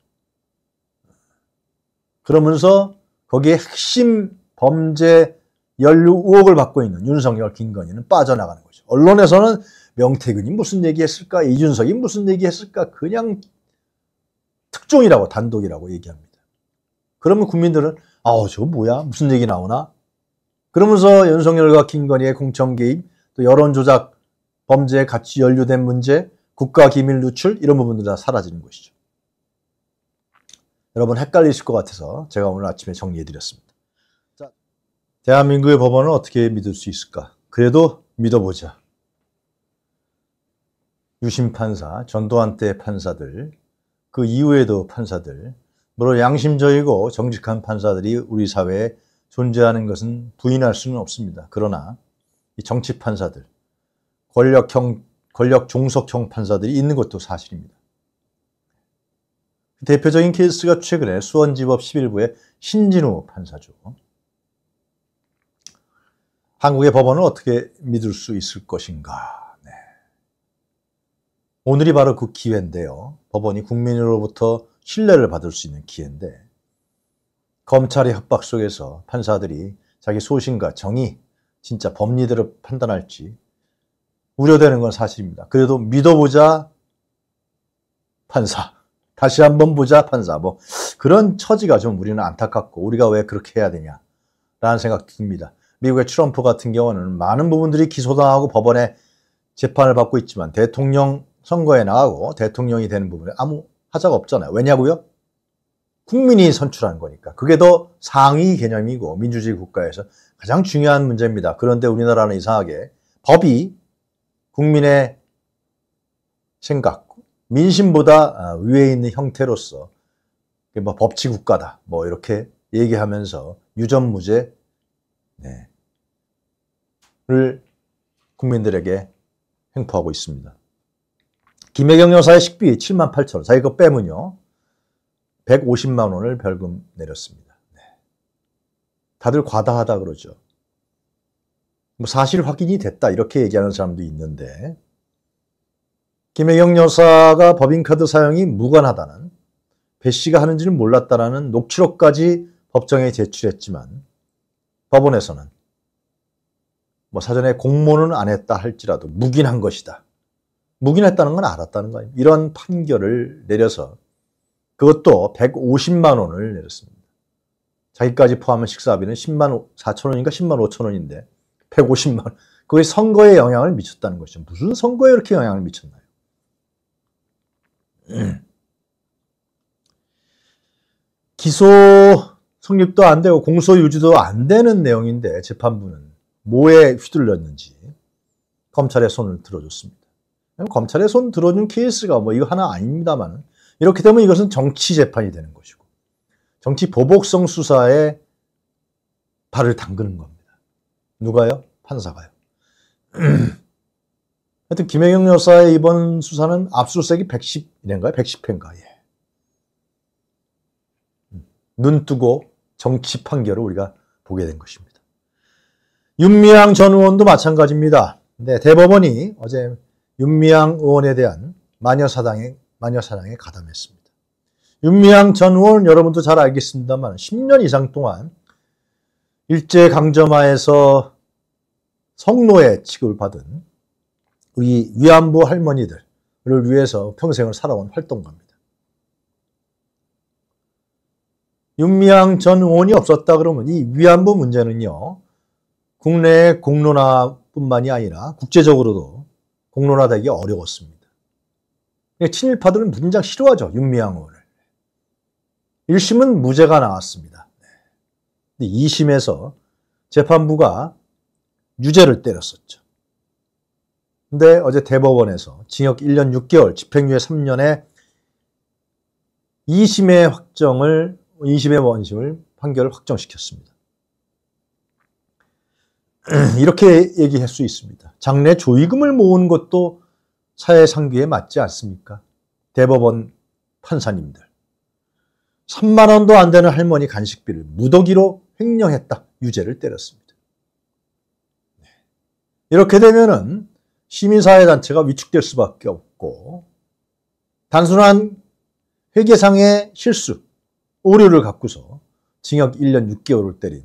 Speaker 1: 그러면서 거기에 핵심 범죄 연루 의혹을 받고 있는 윤석열, 김건희는 빠져나가는 거죠. 언론에서는 명태균이 무슨 얘기했을까, 이준석이 무슨 얘기했을까, 그냥 특종이라고 단독이라고 얘기합니다. 그러면 국민들은 아우 저거 뭐야, 무슨 얘기 나오나? 그러면서 윤석열과 김건희의 공천 개입, 또 여론 조작 범죄에 같이 연루된 문제, 국가 기밀 누출 이런 부분들다 사라지는 것이죠. 여러분 헷갈리실 것 같아서 제가 오늘 아침에 정리해드렸습니다. 자, 대한민국의 법원을 어떻게 믿을 수 있을까? 그래도 믿어보자. 유심 판사, 전두환 때 판사들, 그 이후에도 판사들, 물론 양심적이고 정직한 판사들이 우리 사회에 존재하는 것은 부인할 수는 없습니다. 그러나 이 정치 판사들, 권력형, 권력 종속형 판사들이 있는 것도 사실입니다. 대표적인 케이스가 최근에 수원지법 11부의 신진우 판사죠. 한국의 법원을 어떻게 믿을 수 있을 것인가. 네. 오늘이 바로 그 기회인데요. 법원이 국민으로부터 신뢰를 받을 수 있는 기회인데 검찰의 협박 속에서 판사들이 자기 소신과 정의, 진짜 법리대로 판단할지 우려되는 건 사실입니다. 그래도 믿어보자 판사. 다시 한번 보자 판사 뭐 그런 처지가 좀 우리는 안타깝고 우리가 왜 그렇게 해야 되냐 라는 생각 이 듭니다. 미국의 트럼프 같은 경우는 많은 부분들이 기소당하고 법원에 재판을 받고 있지만 대통령 선거에 나가고 대통령이 되는 부분에 아무 하자가 없잖아요. 왜냐고요? 국민이 선출한 거니까. 그게 더 상위 개념이고 민주주의 국가에서 가장 중요한 문제입니다. 그런데 우리나라는 이상하게 법이 국민의 생각, 민심보다 아, 위에 있는 형태로서 뭐 법치 국가다 뭐 이렇게 얘기하면서 유전무죄 네, 를 국민들에게 횡포하고 있습니다. 김혜경 여사의 식비 7만 8천 원, 자기 거 빼면요. 150만 원을 벌금 내렸습니다. 네. 다들 과다하다 그러죠. 뭐 사실 확인이 됐다 이렇게 얘기하는 사람도 있는데 김혜경 여사가 법인카드 사용이 무관하다는 배 씨가 하는지는 몰랐다라는 녹취록까지 법정에 제출했지만 법원에서는 뭐 사전에 공모는 안 했다 할지라도 묵인한 것이다. 묵인했다는 건 알았다는 거예요. 이런 판결을 내려서 그것도 150만 원을 내렸습니다. 자기까지 포함한 식사비는 10만 4천 원인가 10만 5천 원인데 150만 원. 그게 선거에 영향을 미쳤다는 것이죠. 무슨 선거에 이렇게 영향을 미쳤나요? 예. 기소 성립도 안 되고 공소 유지도 안 되는 내용인데 재판부는 뭐에 휘둘렸는지 검찰의 손을 들어줬습니다. 검찰의 손 들어준 케이스가 뭐 이거 하나 아닙니다만 이렇게 되면 이것은 정치 재판이 되는 것이고 정치 보복성 수사에 발을 담그는 겁니다. 누가요? 판사가요. [clears throat] 하여튼 김혜경 여사의 이번 수사는 압수수색이 110인가요? 110회인가? 예. 음. 눈 뜨고 정치 판결을 우리가 보게 된 것입니다. 윤미향 전 의원도 마찬가지입니다. 네, 대법원이 어제 윤미향 의원에 대한 마녀사당에, 마녀사당에 가담했습니다. 윤미향 전 의원 여러분도 잘 알겠습니다만 10년 이상 동안 일제강점하에서 성노예 취급을 받은 이 위안부 할머니들을 위해서 평생을 살아온 활동가입니다. 윤미향 전 의원이 없었다 그러면 이 위안부 문제는요. 국내 공론화뿐만이 아니라 국제적으로도 공론화되기 어려웠습니다. 친일파들은 문장 싫어하죠. 윤미향 의원을. 1심은 무죄가 나왔습니다. 2심에서 재판부가 유죄를 때렸었죠. 근데 네, 어제 대법원에서 징역 1년 6개월, 집행유예 3년에 2심의 확정을 2심의 원심을 판결을 확정시켰습니다. [clears throat] 이렇게 얘기할 수 있습니다. 장래 조의금을 모은 것도 사회상규에 맞지 않습니까? 대법원 판사님들. 3만 원도 안 되는 할머니 간식비를 무더기로 횡령했다. 유죄를 때렸습니다. 네. 이렇게 되면은 시민사회단체가 위축될 수밖에 없고 단순한 회계상의 실수, 오류를 갖고서 징역 1년 6개월을 때린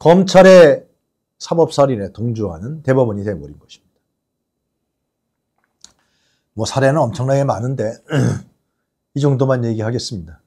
Speaker 1: 검찰의 사법살인에 동조하는 대법원이 되어버린 것입니다. 뭐 사례는 엄청나게 많은데 [clears throat] 이 정도만 얘기하겠습니다.